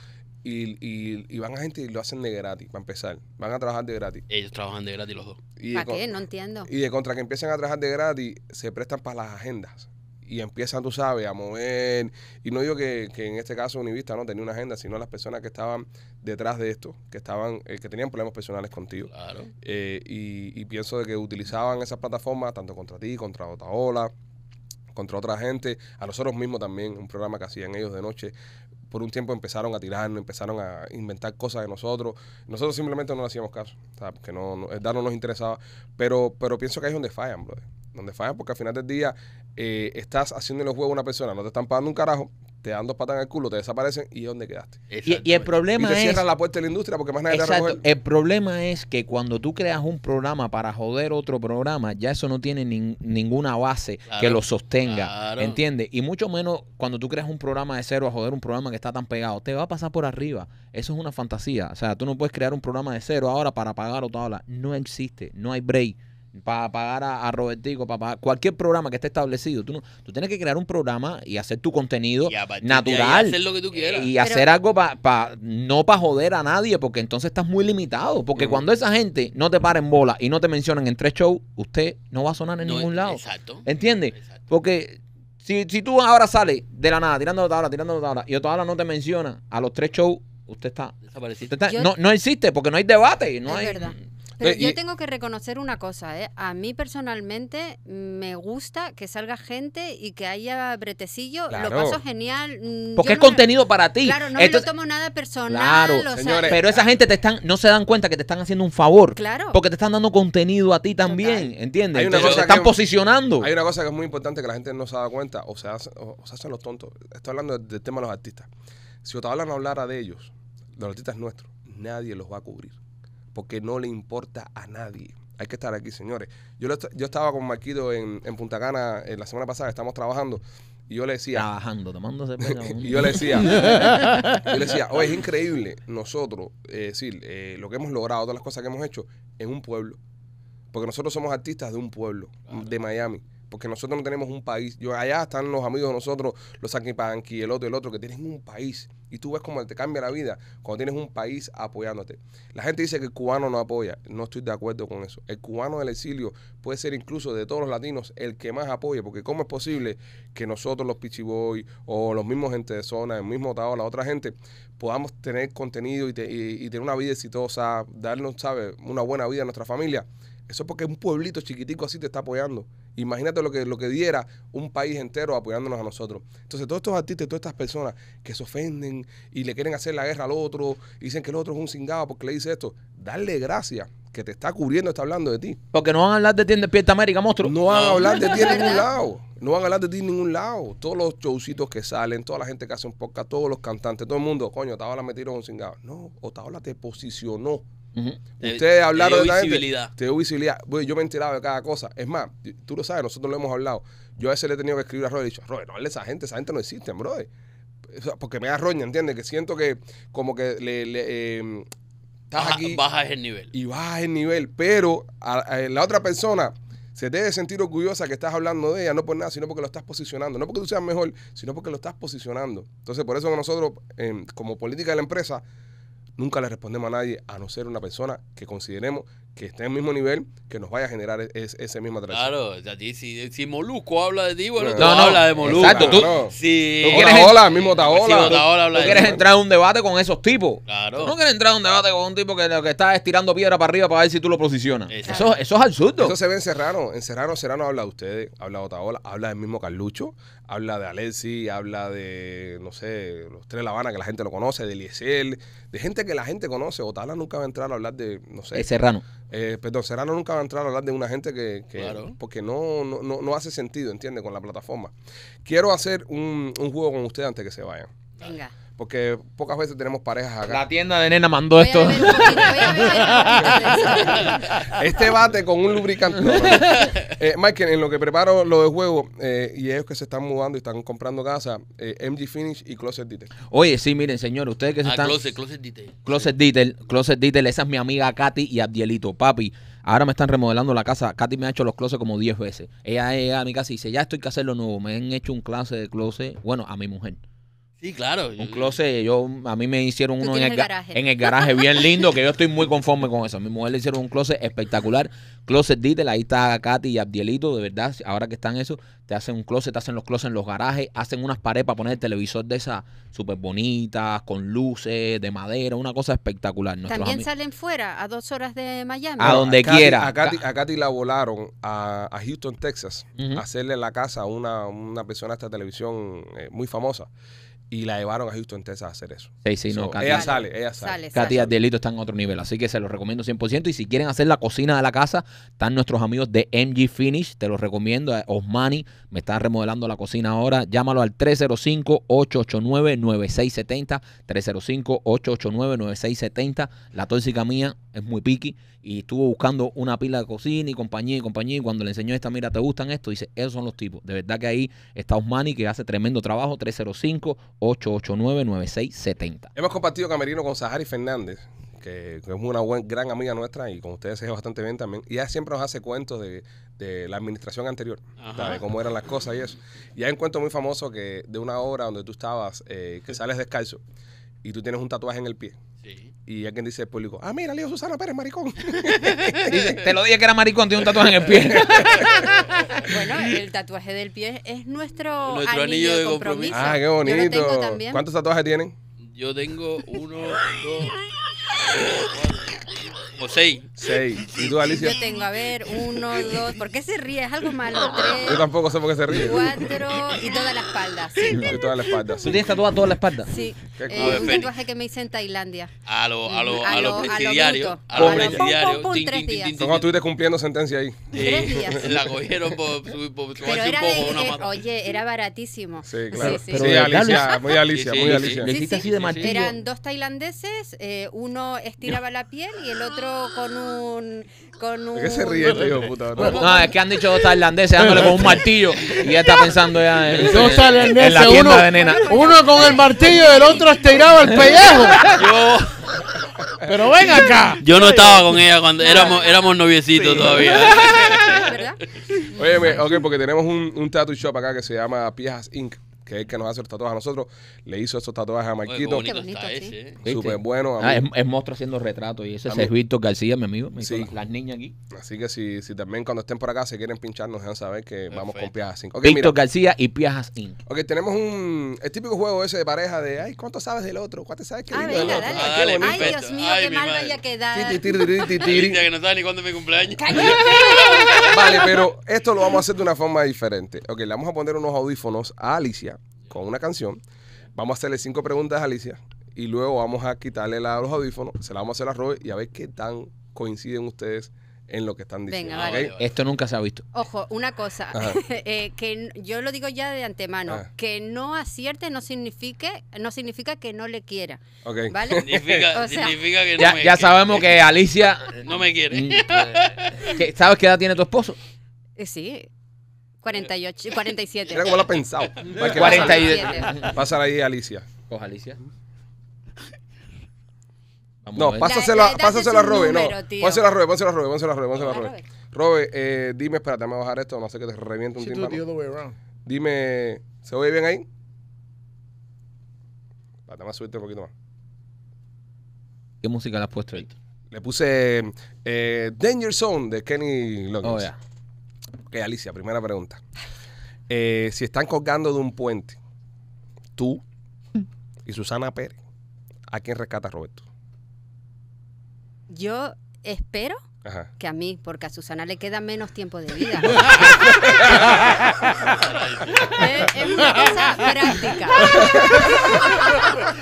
Y, y, van a gente y lo hacen de gratis, para empezar. Van a trabajar de gratis. Ellos trabajan de gratis los dos. ¿Para qué? No entiendo. Y de contra que empiecen a trabajar de gratis, se prestan para las agendas y empiezan, tú sabes, a mover. Y no digo que, en este caso Univista no tenía una agenda, sino las personas que estaban detrás de esto, que estaban eh, que tenían problemas personales contigo. Claro. Eh, y, pienso de que utilizaban esas plataformas tanto contra ti, contra Otaola, contra otra gente, a nosotros mismos también, un programa que hacían ellos de noche, por un tiempo empezaron a tirarnos, empezaron a inventar cosas de nosotros. Nosotros simplemente no le hacíamos caso, no, el dar no nos interesaba. Pero, pero pienso que ahí es donde fallan, brother donde fallan, porque al final del día eh, estás haciendo los juego a una persona, no te están pagando un carajo, te dan dos patas en el culo, te desaparecen y ¿dónde quedaste? Y, el problema te la puerta de la industria porque más El problema es que cuando tú creas un programa para joder otro programa, ya eso no tiene ninguna base que lo sostenga, ¿entiendes? Y mucho menos cuando tú creas un programa de cero a joder un programa que está tan pegado, te va a pasar por arriba. Eso es una fantasía. O sea, tú no puedes crear un programa de cero ahora para pagar otra ola. No existe, no hay break para pagar a, Robertico, para cualquier programa que esté establecido. Tú, no, tú tienes que crear un programa y hacer tu contenido natural. Y hacer algo para pa, no para joder a nadie, porque entonces estás muy limitado. Porque mm. cuando esa gente no te para en bola y no te mencionan en tres shows, usted no va a sonar en ningún lado. Exacto. ¿Entiendes? Porque si, si tú ahora sales de la nada, tirando tabla, tirando tabla, y otra no te menciona a los tres shows, usted está. no, no existe porque no hay debate. No hay, verdad yo tengo que reconocer una cosa, ¿eh? a mí personalmente me gusta que salga gente y que haya bretecillo, lo paso genial. Mm, Porque es contenido para ti. Claro, no me lo tomo nada personal. pero esa gente te están, no se dan cuenta que te están haciendo un favor. Claro. Porque te están dando contenido a ti también, ¿entiendes? Hay cosa están posicionando. Hay una cosa que es muy importante que la gente no se da cuenta o se, hacen los tontos. Estoy hablando del, tema de los artistas. Si hablan no hablara de ellos, los artistas nuestros, nadie los va a cubrir porque no le importa a nadie. Hay que estar aquí, señores. Yo, yo estaba con Marquito en, en Punta Cana eh, la semana pasada, estamos trabajando. Y yo le decía. Trabajando, tomándose [laughs] y yo le decía. [laughs] yo le decía, oye, es increíble nosotros, eh, decir, eh, lo que hemos logrado, todas las cosas que hemos hecho en un pueblo. Porque nosotros somos artistas de un pueblo, de Miami porque nosotros no tenemos un país. Yo, allá están los amigos de nosotros, los Anquipanqui, el otro, el otro, que tienen un país. Y tú ves cómo te cambia la vida cuando tienes un país apoyándote. La gente dice que el cubano no apoya. No estoy de acuerdo con eso. El cubano del exilio puede ser incluso de todos los latinos el que más apoya, porque ¿cómo es posible que nosotros, los Pichiboy o los mismos gente de zona, el mismo Tao, la otra gente, podamos tener contenido y, tener una vida exitosa, darnos, ¿sabes?, una buena vida a nuestra familia eso es porque un pueblito chiquitico así te está apoyando. Imagínate lo que, lo que diera un país entero apoyándonos a nosotros. Entonces, todos estos artistas, todas estas personas que se ofenden y le quieren hacer la guerra al otro, dicen que el otro es un cingado porque le dice esto, Dale gracias que te está cubriendo, está hablando de ti. Porque no van a hablar de ti en Despierta América, monstruo. No van a hablar de ti en [laughs] ningún lado. No van a hablar de ti en ningún lado. Todos los showcitos que salen, toda la gente que hace un podcast, todos los cantantes, todo el mundo, coño, Otaola metieron tiró un cingado. No, o te posicionó Ustedes hablaron de la gente, visibilidad. Te visibilidad. yo me he enterado de cada cosa. Es más, tú lo sabes, nosotros lo hemos hablado. Yo a veces le he tenido que escribir a Roy, y he dicho, Robert, no hable a esa gente, esa gente no existe, bro porque me da roña, ¿entiendes? Que siento que como que le, em, Baja- bajas el nivel. y bajas el nivel, pero la otra persona se debe sentir orgullosa que estás hablando de ella, no por nada, sino porque lo estás posicionando. No porque tú seas mejor, sino porque lo estás posicionando. Entonces, por eso que nosotros, em, como política de la empresa, Nunca le respondemos a nadie a no ser una persona que consideremos que esté en el mismo nivel que nos vaya a generar e-, Ese mismo atracción. Claro, si, si, Molusco habla de ti, bueno, no, tú no, habla de Molusco. Exacto, tú. tú quieres, mismo Taola. quieres entrar en un debate con esos tipos. Claro. Tú no quieres entrar en un debate con un tipo que, que está estirando piedra para arriba para ver si tú lo posicionas. Eso, eso, es absurdo. Eso se ve en Serrano. En Serrano, Serrano habla de ustedes, habla de Otaola, habla del mismo Carlucho, habla de Alessi, habla de, no sé, los tres La Habana que la gente lo conoce, de Liesel, de gente que la gente conoce. Otala nunca va a entrar a hablar de, no sé. Es Serrano. Eh, perdón, pues, Serano nunca va a entrar a hablar de una gente que, porque no, no, no, hace sentido, ¿entiendes? Con la plataforma. Quiero hacer un, juego con usted antes que se vayan. Venga porque pocas veces tenemos parejas acá. La tienda de nena mandó esto. [laughs] este bate con un lubricante. [laughs] Eh, Michael, en lo que preparo lo de juego eh, y ellos que se están mudando y están comprando casa, eh, MG Finish y Closet Detail. Oye, sí, miren, señor, ustedes que se ah, están. Closet, Closet Detail. Closet Detail, Closet Detail, esa es mi amiga Katy y Abdielito. Papi, ahora me están remodelando la casa. Katy me ha hecho los closets como 10 veces. Ella llega a mi casa dice, ya estoy que hacerlo nuevo. Me han hecho un clase de closet, bueno, a mi mujer. Sí, claro. Un closet, yo, a mí me hicieron uno en el, garaje. en el garaje bien lindo, que yo estoy muy conforme con eso. A mi mujer le hicieron un closet espectacular. Closet Detail, ahí está Katy y Abdielito, de verdad, ahora que están eso, te hacen un closet, te hacen los closets en los garajes, hacen unas paredes para poner el televisor de esas súper bonitas, con luces, de madera, una cosa espectacular. También salen fuera, a dos horas de Miami. A donde quiera. A Katy, la volaron a, Houston, Texas, a hacerle la casa a una, persona persona esta televisión eh, muy famosa y la llevaron a Houston Texas a hacer eso. Sí, sí, no, ella sale, ella sale. Katia Delito está en otro nivel, así que se los recomiendo 100%. Y si quieren hacer la cocina de la casa, están nuestros amigos de MG Finish, te los recomiendo. Eh, Osmani me está remodelando la cocina ahora, llámalo al 305-889-9670, 305-889-9670. La tóxica mía es muy piqui y estuvo buscando una pila de cocina y compañía y compañía y cuando le enseñó esta, mira, ¿te gustan esto? Dice, esos son los tipos. De verdad que ahí está Osmani que hace tremendo trabajo, 305-889-9670. Hemos compartido camerino con Sahari Fernández que, es una gran amiga nuestra y con ustedes se lleva bastante bien también. Y ella siempre nos hace cuentos de, de la administración anterior, de cómo eran las cosas y eso. Y hay un cuento muy famoso que de una obra donde tú estabas, eh, que sales descalzo y tú tienes un tatuaje en el pie. Sí. Y alguien dice al público, ah, mira, Leo Susana Pérez, maricón. [laughs] Te lo dije que era maricón, tiene un tatuaje en el pie. [laughs] bueno, [laughs] el tatuaje del pie es nuestro, nuestro anillo, de compromiso. Ah, qué bonito. ¿Cuántos tatuajes tienen? Yo tengo uno, dos, Você aí? 6. [laughs] ¿Y tú, Alicia? Yo tengo, a ver, uno, dos. ¿Por qué se ríe? Es algo malo. Yo tampoco sé por qué se ríe. Cuatro y toda la espalda. toda la espalda. ¿Tú tienes toda la espalda? Sí. Eh, un tatuaje que me hice en Tailandia. A lo, a lo, a lo A lo, Tres días. estuviste cumpliendo sentencia ahí? Tres días. [laughs] La cogieron por [laughs] Pero era Oye, era baratísimo. Sí, claro. Alicia, muy Alicia, muy Alicia. Eran dos tailandeses, eh, uno estiraba la piel y el otro con un con qué se ríe este hijo puta? No, es que han dicho dos tailandeses dándole con un martillo y ya está pensando ya en, dos la tienda de nena. Uno con el martillo y el otro estiraba el pellejo. Yo. Pero ven acá. Yo no estaba con ella cuando éramos, éramos noviecitos todavía. [laughs] ¿Verdad? Oye, pues, porque tenemos un, un tattoo shop acá que se llama Piezas Inc que es el que nos hace los tatuajes a nosotros, le hizo esos tatuajes a Marquito. Súper bueno. Ah, es, monstruo haciendo retratos y ese es Víctor García, mi amigo. me las niñas aquí. Así que si, si también cuando estén por acá se quieren pinchar, nos dejan saber que vamos con Piajas 5. Víctor García y Piajas Inc. Ok, tenemos un. El típico juego ese de pareja de. Ay, ¿cuánto sabes del otro? ¿Cuánto sabes que ah, otro? Ah, Ay, Dios mío, qué mal vaya a quedar. que no sabe ni cuándo es mi cumpleaños. Vale, pero esto lo vamos a hacer de una forma diferente. Ok, le vamos a poner unos audífonos a Alicia con una canción. Vamos a hacerle cinco preguntas a Alicia y luego vamos a quitarle los audífonos, se la vamos a hacer a Roy y a ver qué tan coinciden ustedes en lo que están diciendo. Venga, vale. Esto nunca se ha visto. Ojo, una cosa, [laughs] eh, que yo lo digo ya de antemano, que no acierte no signifique, no significa que no le quiera. Okay. ¿Vale? [laughs] Significa, que no ya, ya sabemos que Alicia no me quiere. Mm, eh, ¿Sabes qué edad tiene tu esposo? Eh, sí, 48, 47. Era cómo lo ha pensado. 47. Pasar ahí, Alicia. Coja Alicia. Vamos no, a pásaselo, a Robe. No, a Robe, Pásaselo a Robe, pásaselo a Robe, pásaselo a Robe. Robe, eh, dime, espérate, me voy a bajar esto, no sé que te revienta un tiempo. Dime, ¿se oye bien ahí? Espérate, me suerte un poquito más. ¿Qué música le has puesto ahí? Le puse eh, Danger Zone de Kenny Loggins. Oh, yeah. Ok, Alicia, primera pregunta. Eh, si están colgando de un puente, tú mm. y Susana Pérez, ¿a quién rescata Roberto? Yo espero que a mí, porque a Susana le queda menos tiempo de vida. [laughs] es una cosa práctica.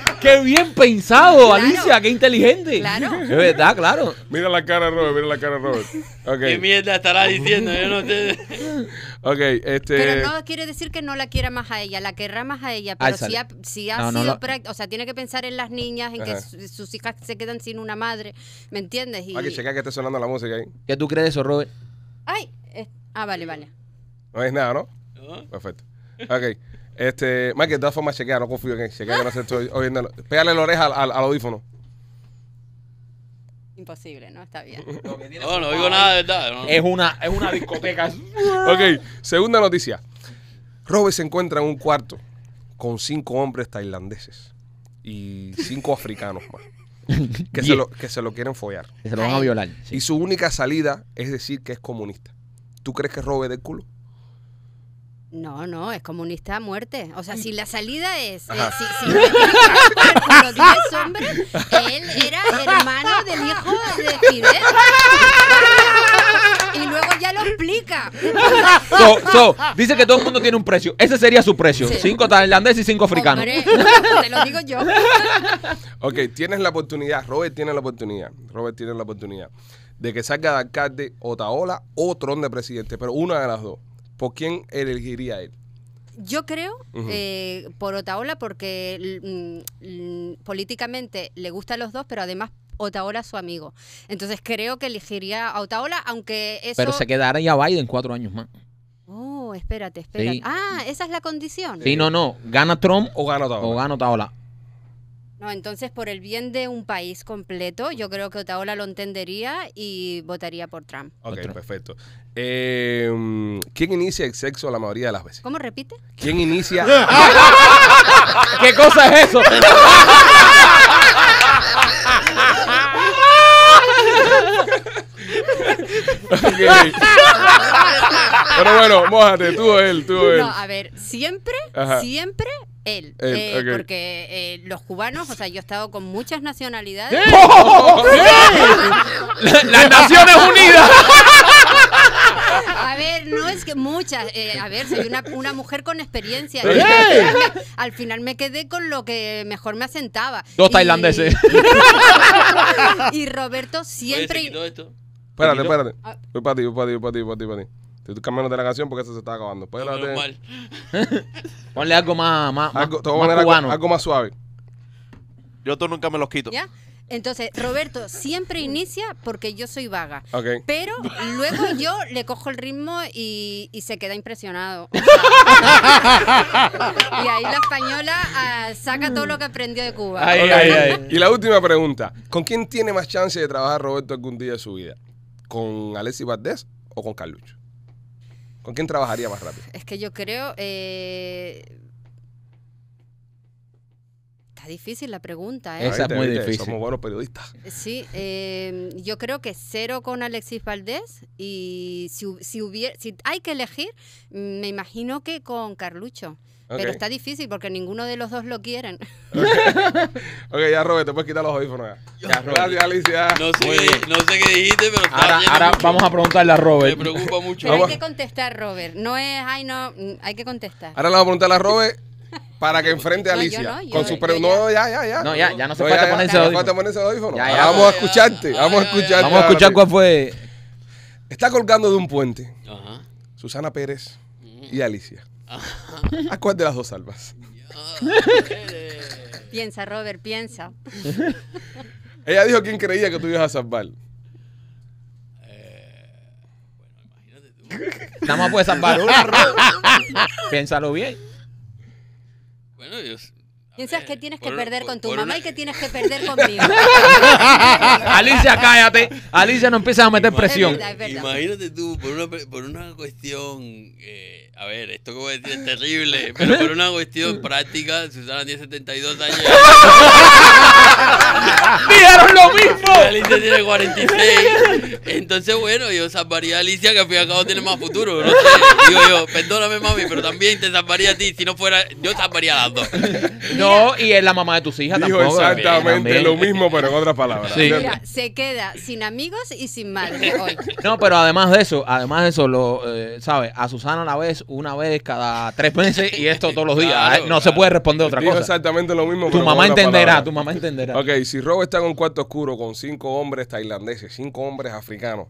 [laughs] ¡Qué bien pensado, Alicia! ¡Qué inteligente! Claro. Es verdad, claro. Mira la cara de Robert, mira la cara Robert. ¿Qué mierda estará diciendo? Yo no [laughs] este. Pero no quiere decir que no la quiera más a ella, la querrá más a ella, pero si ha, sido. práctica, O sea, tiene que pensar en las niñas, en que sus hijas se quedan sin una madre, ¿me entiendes? Y... Hay ah, que checar que esté sonando la música ahí. ¿Qué tú crees de eso, Robert? Ay, eh, ah, vale, vale. No es nada, ¿no? ¿Ah? Perfecto. Ok. Este, Mike, de todas formas, chequea, no confío en Chequea que no se estoy oyendo. Pégale la oreja al, al audífono. Imposible, ¿no? Está bien. [laughs] No, no digo nada de verdad. Es una, es una discoteca. [laughs] Ok, segunda noticia. Robe se encuentra en un cuarto con cinco hombres tailandeses y cinco [laughs] africanos más que, se lo, que se lo quieren follar. se lo van a violar. Y su única salida es decir que es comunista. ¿Tú crees que Robe del culo? No, no, es comunista a muerte. O sea, si la salida es. Eh, si, si [laughs] los 10 él era hermano del hijo de Fidel. Y luego ya lo explica. So, so, dice que todo el mundo tiene un precio. Ese sería su precio: cinco tailandeses y cinco africanos. te lo digo yo. [laughs] ok, tienes la oportunidad. Robert tiene la oportunidad. Robert tiene la oportunidad de que salga de alcalde Otaola o Tron de presidente, pero una de las dos. ¿por quién elegiría él? Yo creo eh, por Otaola porque mm, políticamente le gustan los dos, pero además Otaola es su amigo. Entonces creo que elegiría a Otaola, aunque eso... Pero se quedará ya Biden cuatro años más. Oh, espérate, espérate. Ah, esa es la condición. Sí, no, no. Gana Trump o gana Otaola. O gana Otaola. No, entonces por el bien de un país completo, yo creo que Otaola lo entendería y votaría por Trump. Ok, perfecto. Em, ¿Quién inicia el sexo la mayoría de las veces? ¿Cómo repite? ¿Quién inicia? [laughs] ¿Qué cosa es eso? Pero bueno, mójate, tú él, tú él. No, a ver, siempre, siempre él, eh, porque eh, los cubanos, o sea, yo he estado con muchas nacionalidades. ¡Eh! [laughs] Las Naciones Unidas. A ver, no es que muchas. a ver, soy una, mujer con experiencia. [laughs] al final me quedé con lo que mejor me asentaba. Dos tailandeses. [laughs] Y, Roberto siempre. espérate, espérate. voy ti, voy voy para ti. Tú tú de la canción porque eso se está acabando. Pues, [laughs] Ponle algo más, más, algo, más algo, más suave. Yo tú nunca me los quito. ¿Ya? Entonces, Roberto siempre inicia porque yo soy vaga. Pero luego yo le cojo el ritmo y, se queda impresionado. [laughs] y ahí la española ah, saca todo lo que aprendió de Cuba. Y la última pregunta. ¿Con quién tiene más chance de trabajar Roberto algún día de su vida? ¿Con Alexis Valdés o con Carlucho? ¿Con quién trabajaría más rápido? Es que yo creo... Eh, está difícil la pregunta, ¿eh? Esa es muy difícil. Somos buenos periodistas. Sí, em, yo creo que cero con Alexis Valdés y si, si, hubiera, si hay que elegir, me imagino que con Carlucho. Pero está difícil porque ninguno de los dos lo quieren. [laughs] Ok, okay ya Robert, te puedes quitar los audífonos Gracias, Alicia. No sé, qué, no sé qué dijiste, pero ahora, ahora vamos a preguntarle a Robert. Me preocupa [laughs] mucho. hay que contestar, Robert. No es, ay, no, mm, hay que contestar. Ahora le vamos a preguntarle a Robert para que [laughs] enfrente a Alicia. No, con su No, ya, ya, ya. No, ya, ya no se puede no, ponerse audífono. No Ya, ya, vamos a escucharte, vamos a escucharte. Vamos a escuchar cuál fue. Está colgando de un puente. Susana Pérez mm. y Alicia. ¿A cuál de las dos salvas? piensa, Robert, piensa. [laughs] Ella dijo quién creía que tú ibas a salvar. Nada más puede salvar uno. Piénsalo bien. Bueno, Dios, Piensas que tienes que perder con tu mamá y que tienes que perder conmigo. [laughs] Alicia, cállate. Alicia no empieza a meter presión. Imagínate tú, por una, por una cuestión. Eh, a ver, esto que voy a decir es terrible, pero por una cuestión práctica, Susana tiene 72 años. [laughs] ¡Dijeron lo mismo! Alicia tiene 46. Entonces, bueno, yo salvaría a Alicia, que al fin y al cabo tiene más futuro. No sé, digo yo, perdóname, mami, pero también te salvaría a ti. Si no fuera, yo salvaría a las dos. [laughs] No, y es la mamá de tus hijas Dijo exactamente lo mismo, pero en otras palabras. se queda sin amigos y sin madre hoy. [laughs] No, pero además de eso, además de eso, lo, eh, ¿sabes? A Susana la ves una vez cada tres meses y esto todos los días. ¿eh? no se puede responder otra Dijo cosa. exactamente lo mismo. Tu mamá entenderá, tu mamá entenderá. Ok, si Rob está en un cuarto oscuro con cinco hombres tailandeses, cinco hombres africanos,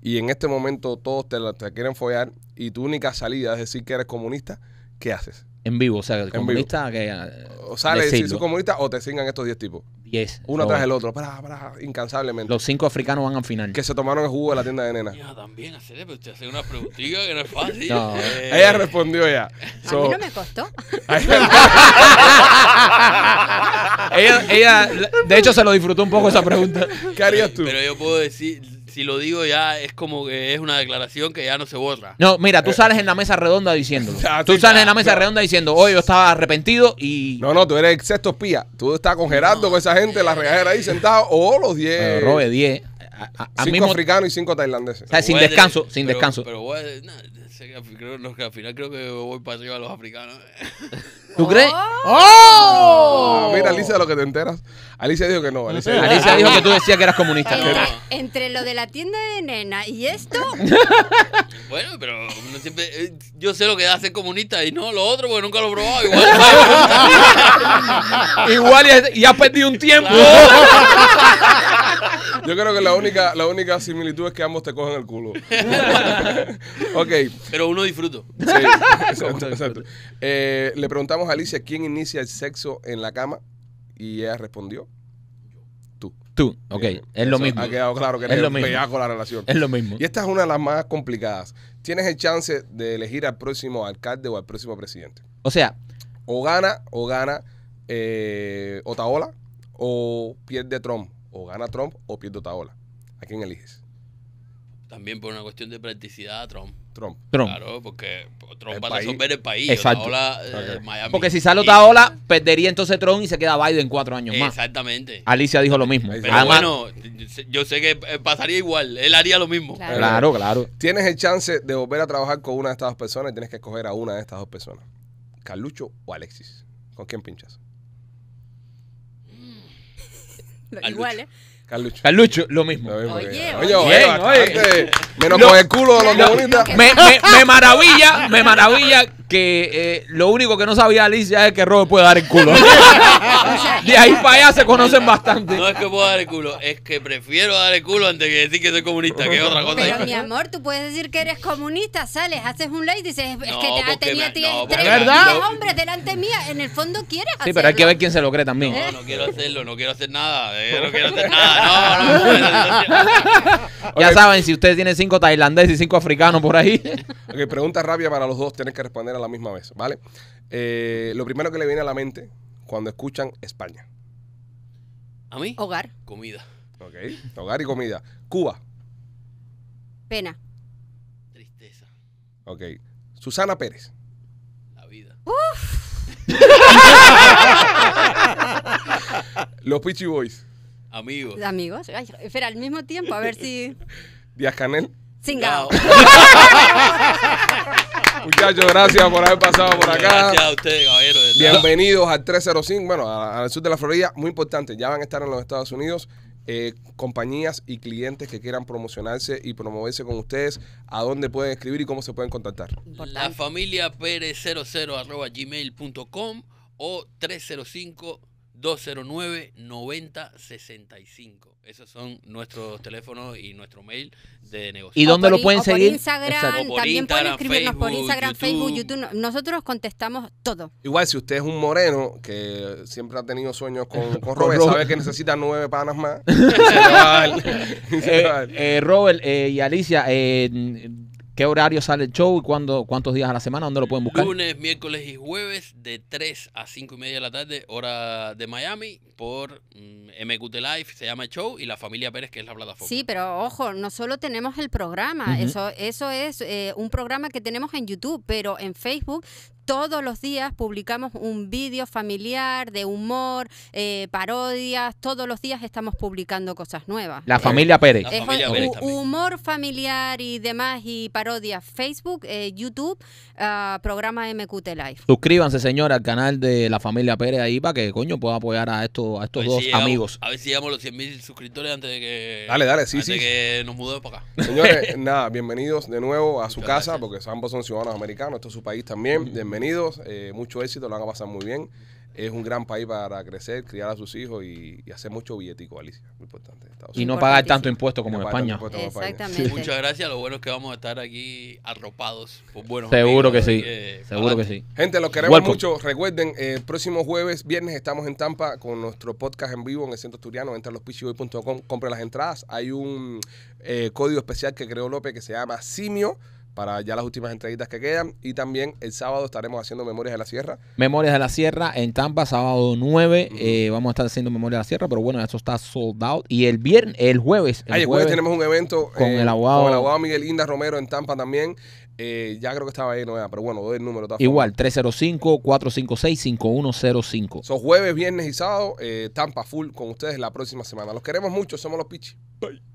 y en este momento todos te, te quieren follar y tu única salida es decir que eres comunista, ¿qué haces? En vivo, o sea, el comunista que. Eh, o sale si su comunista o te singan estos 10 tipos. 10. Uno tras el otro, para, incansablemente. Los cinco africanos van al final. Que se tomaron el jugo de la tienda de nena. Ya, también, hacerle, pero una preguntita que no es fácil. [laughs] Ella respondió ya. a mí no me costó. [laughs] ella, ella, de hecho, se lo disfrutó un poco esa pregunta. ¿Qué harías tú? Pero yo puedo decir, si lo digo ya es como que es una declaración que ya no se borra. No, mira, tú eh, sales en la mesa redonda diciéndolo. [laughs] Ah, tú sales en la mesa redonda diciendo, oye, yo estaba arrepentido y... No, no, tú eres el sexto espía. Tú estás congelando con esa gente la regadera ahí sentado o los 10. Pero Robe, 10. cinco africanos y cinco tailandeses. sin descanso, sin descanso. Pero voy creo, los que al final creo que voy para arriba a los africanos. [laughs] ¿Tú crees? ¡Oh! ¡Oh! Ah, mira, Alicia, lo que te enteras. Alicia dijo que no. Alicia, Alicia dijo que tú decías que eras comunista. Entre, lo de la tienda de nena y esto. [laughs] bueno, pero siempre, eh, yo sé lo que da ser comunista y no lo otro porque nunca lo he probado. Igual, [laughs] igual y, has perdido un tiempo. [laughs] Yo creo que la única, la única similitud es que ambos te cogen el culo. [laughs] ok. Pero uno disfruto. Sí, [laughs] exacto, eh, le preguntamos a Alicia quién inicia el sexo en la cama y ella respondió. Tú, ok, es lo mismo. Ha quedado claro que es lo mismo. la relación. Es lo mismo. Y esta es una de las más complicadas. Tienes el chance de elegir al próximo alcalde o al próximo presidente. O sea, o gana, o gana eh, Otaola, o pierde Trump o gana Trump o pierdo Taola. ¿A quién eliges? También por una cuestión de practicidad, Trump. Trump. Trump. Claro, porque Trump va a resolver el país. Exacto. Eh, porque si sale Taola, perdería entonces Trump y se queda Biden cuatro años más. Exactamente. Alicia dijo lo mismo. Pero bueno, yo sé que eh, pasaría igual. Él haría lo mismo. Claro. claro, claro. Tienes el chance de volver a trabajar con una de estas dos personas y tienes que escoger a una de estas dos personas. Carlucho o Alexis. ¿Con quién pinchas? Igual, ¿eh? Calucho. Calucho, lo mismo. oye, oye, oye, bien, oye, Menos con el culo de los me, me, me maravilla, me maravilla que eh, lo único que no sabía Alicia es que Robert puede dar el culo. [laughs] de ahí para allá se conocen bastante. No es que pueda dar el culo, es que prefiero dar el culo antes que decir que soy comunista, que es otra cosa. Pero mi amor, tú puedes decir que eres comunista, sales, haces un like y dices, es que te ah, tenía ti no, tres, hombres delante mía, en el fondo quieres hacerlo. Sí, pero hay que ver quién se lo cree también. No, no quiero [laughs] hacerlo, no quiero hacer nada, eh, no quiero hacer nada, no, no. nada. [laughs] ya saben, si ustedes tienen cinco tailandeses y cinco africanos por ahí. ok, pregunta rápida para los dos, tienen que responder a la misma vez, ¿vale? Eh, lo primero que le viene a la mente cuando escuchan España. ¿A mí? Hogar. Comida. Ok, hogar y comida. Cuba. Pena. Tristeza. Ok. Susana Pérez. La vida. Los Peachy Boys. Amigos. Amigos. espera, al mismo tiempo, a ver si. Díaz Canel. Singao. [laughs] Muchachos, gracias por haber pasado por acá. Gracias a ustedes, Bienvenidos al 305, bueno, al sur de la Florida. Muy importante, ya van a estar en los Estados Unidos. Eh, compañías y clientes que quieran promocionarse y promoverse con ustedes, a dónde pueden escribir y cómo se pueden contactar. La familia pérez gmail.com o 305 209-9065. Esos son nuestros teléfonos y nuestro mail de negocio. ¿Y dónde lo pueden seguir? Por Instagram, también pueden escribirnos por Instagram, Facebook, YouTube. Nosotros contestamos todo. Igual, si usted es un moreno que siempre ha tenido sueños con, [laughs] Robert, sabe que necesita nueve panas más. [laughs] Eh, eh, Robert eh, y Alicia, ¿Qué horario sale el show y cuándo, cuántos días a la semana? ¿Dónde lo pueden buscar? Lunes, miércoles y jueves de 3 a 5 y media de la tarde, hora de Miami, por MQT mm, Live, se llama el show, y la familia Pérez, que es la plataforma. Sí, pero ojo, no solo tenemos el programa, eso, eso es eh, un programa que tenemos en YouTube, pero en Facebook todos los días publicamos un vídeo familiar de humor, eh, parodias, todos los días estamos publicando cosas nuevas. La familia Pérez. humor familiar y demás y parodias Facebook, eh, YouTube, ah, programa MQT Live. Suscríbanse, señora, al canal de la familia Pérez ahí para que coño pueda apoyar a estos a estos dos amigos. A ver si llegamos a los 100.000 suscriptores antes de que que nos mudemos para acá. Señores, [laughs] nada, bienvenidos de nuevo a su casa porque ambos son ciudadanos americanos, esto es su país también bienvenidos, eh, mucho éxito, lo van a pasar muy bien. Es un gran país para crecer, criar a sus hijos y, hacer mucho billetico, Alicia. Muy importante. y no pagar tanto impuesto como en España. Exactamente. Muchas gracias. Lo bueno es que vamos a estar aquí arropados Seguro que sí. Seguro que sí. Gente, los queremos mucho. Recuerden, el eh, próximo jueves, viernes, estamos en Tampa con nuestro podcast en vivo en el Centro Asturiano. Entra a compre las entradas. Hay un eh, código especial que creó López que se llama Simio para ya las últimas entreguitas que quedan. Y también el sábado estaremos haciendo Memorias de la Sierra. Memorias de la Sierra en Tampa, sábado 9. Eh, vamos a estar haciendo Memorias de la Sierra, pero bueno, eso está sold out. Y el viernes, el jueves. El, el jueves, tenemos un evento con, eh, el abogado, con el abogado Miguel Inda Romero en Tampa también. Eh, ya creo que estaba ahí, no pero bueno, doy el número. Igual, 305-456-5105. Son jueves, viernes y sábado. Tampa full con ustedes la próxima semana. Los queremos mucho, somos los pitch Bye.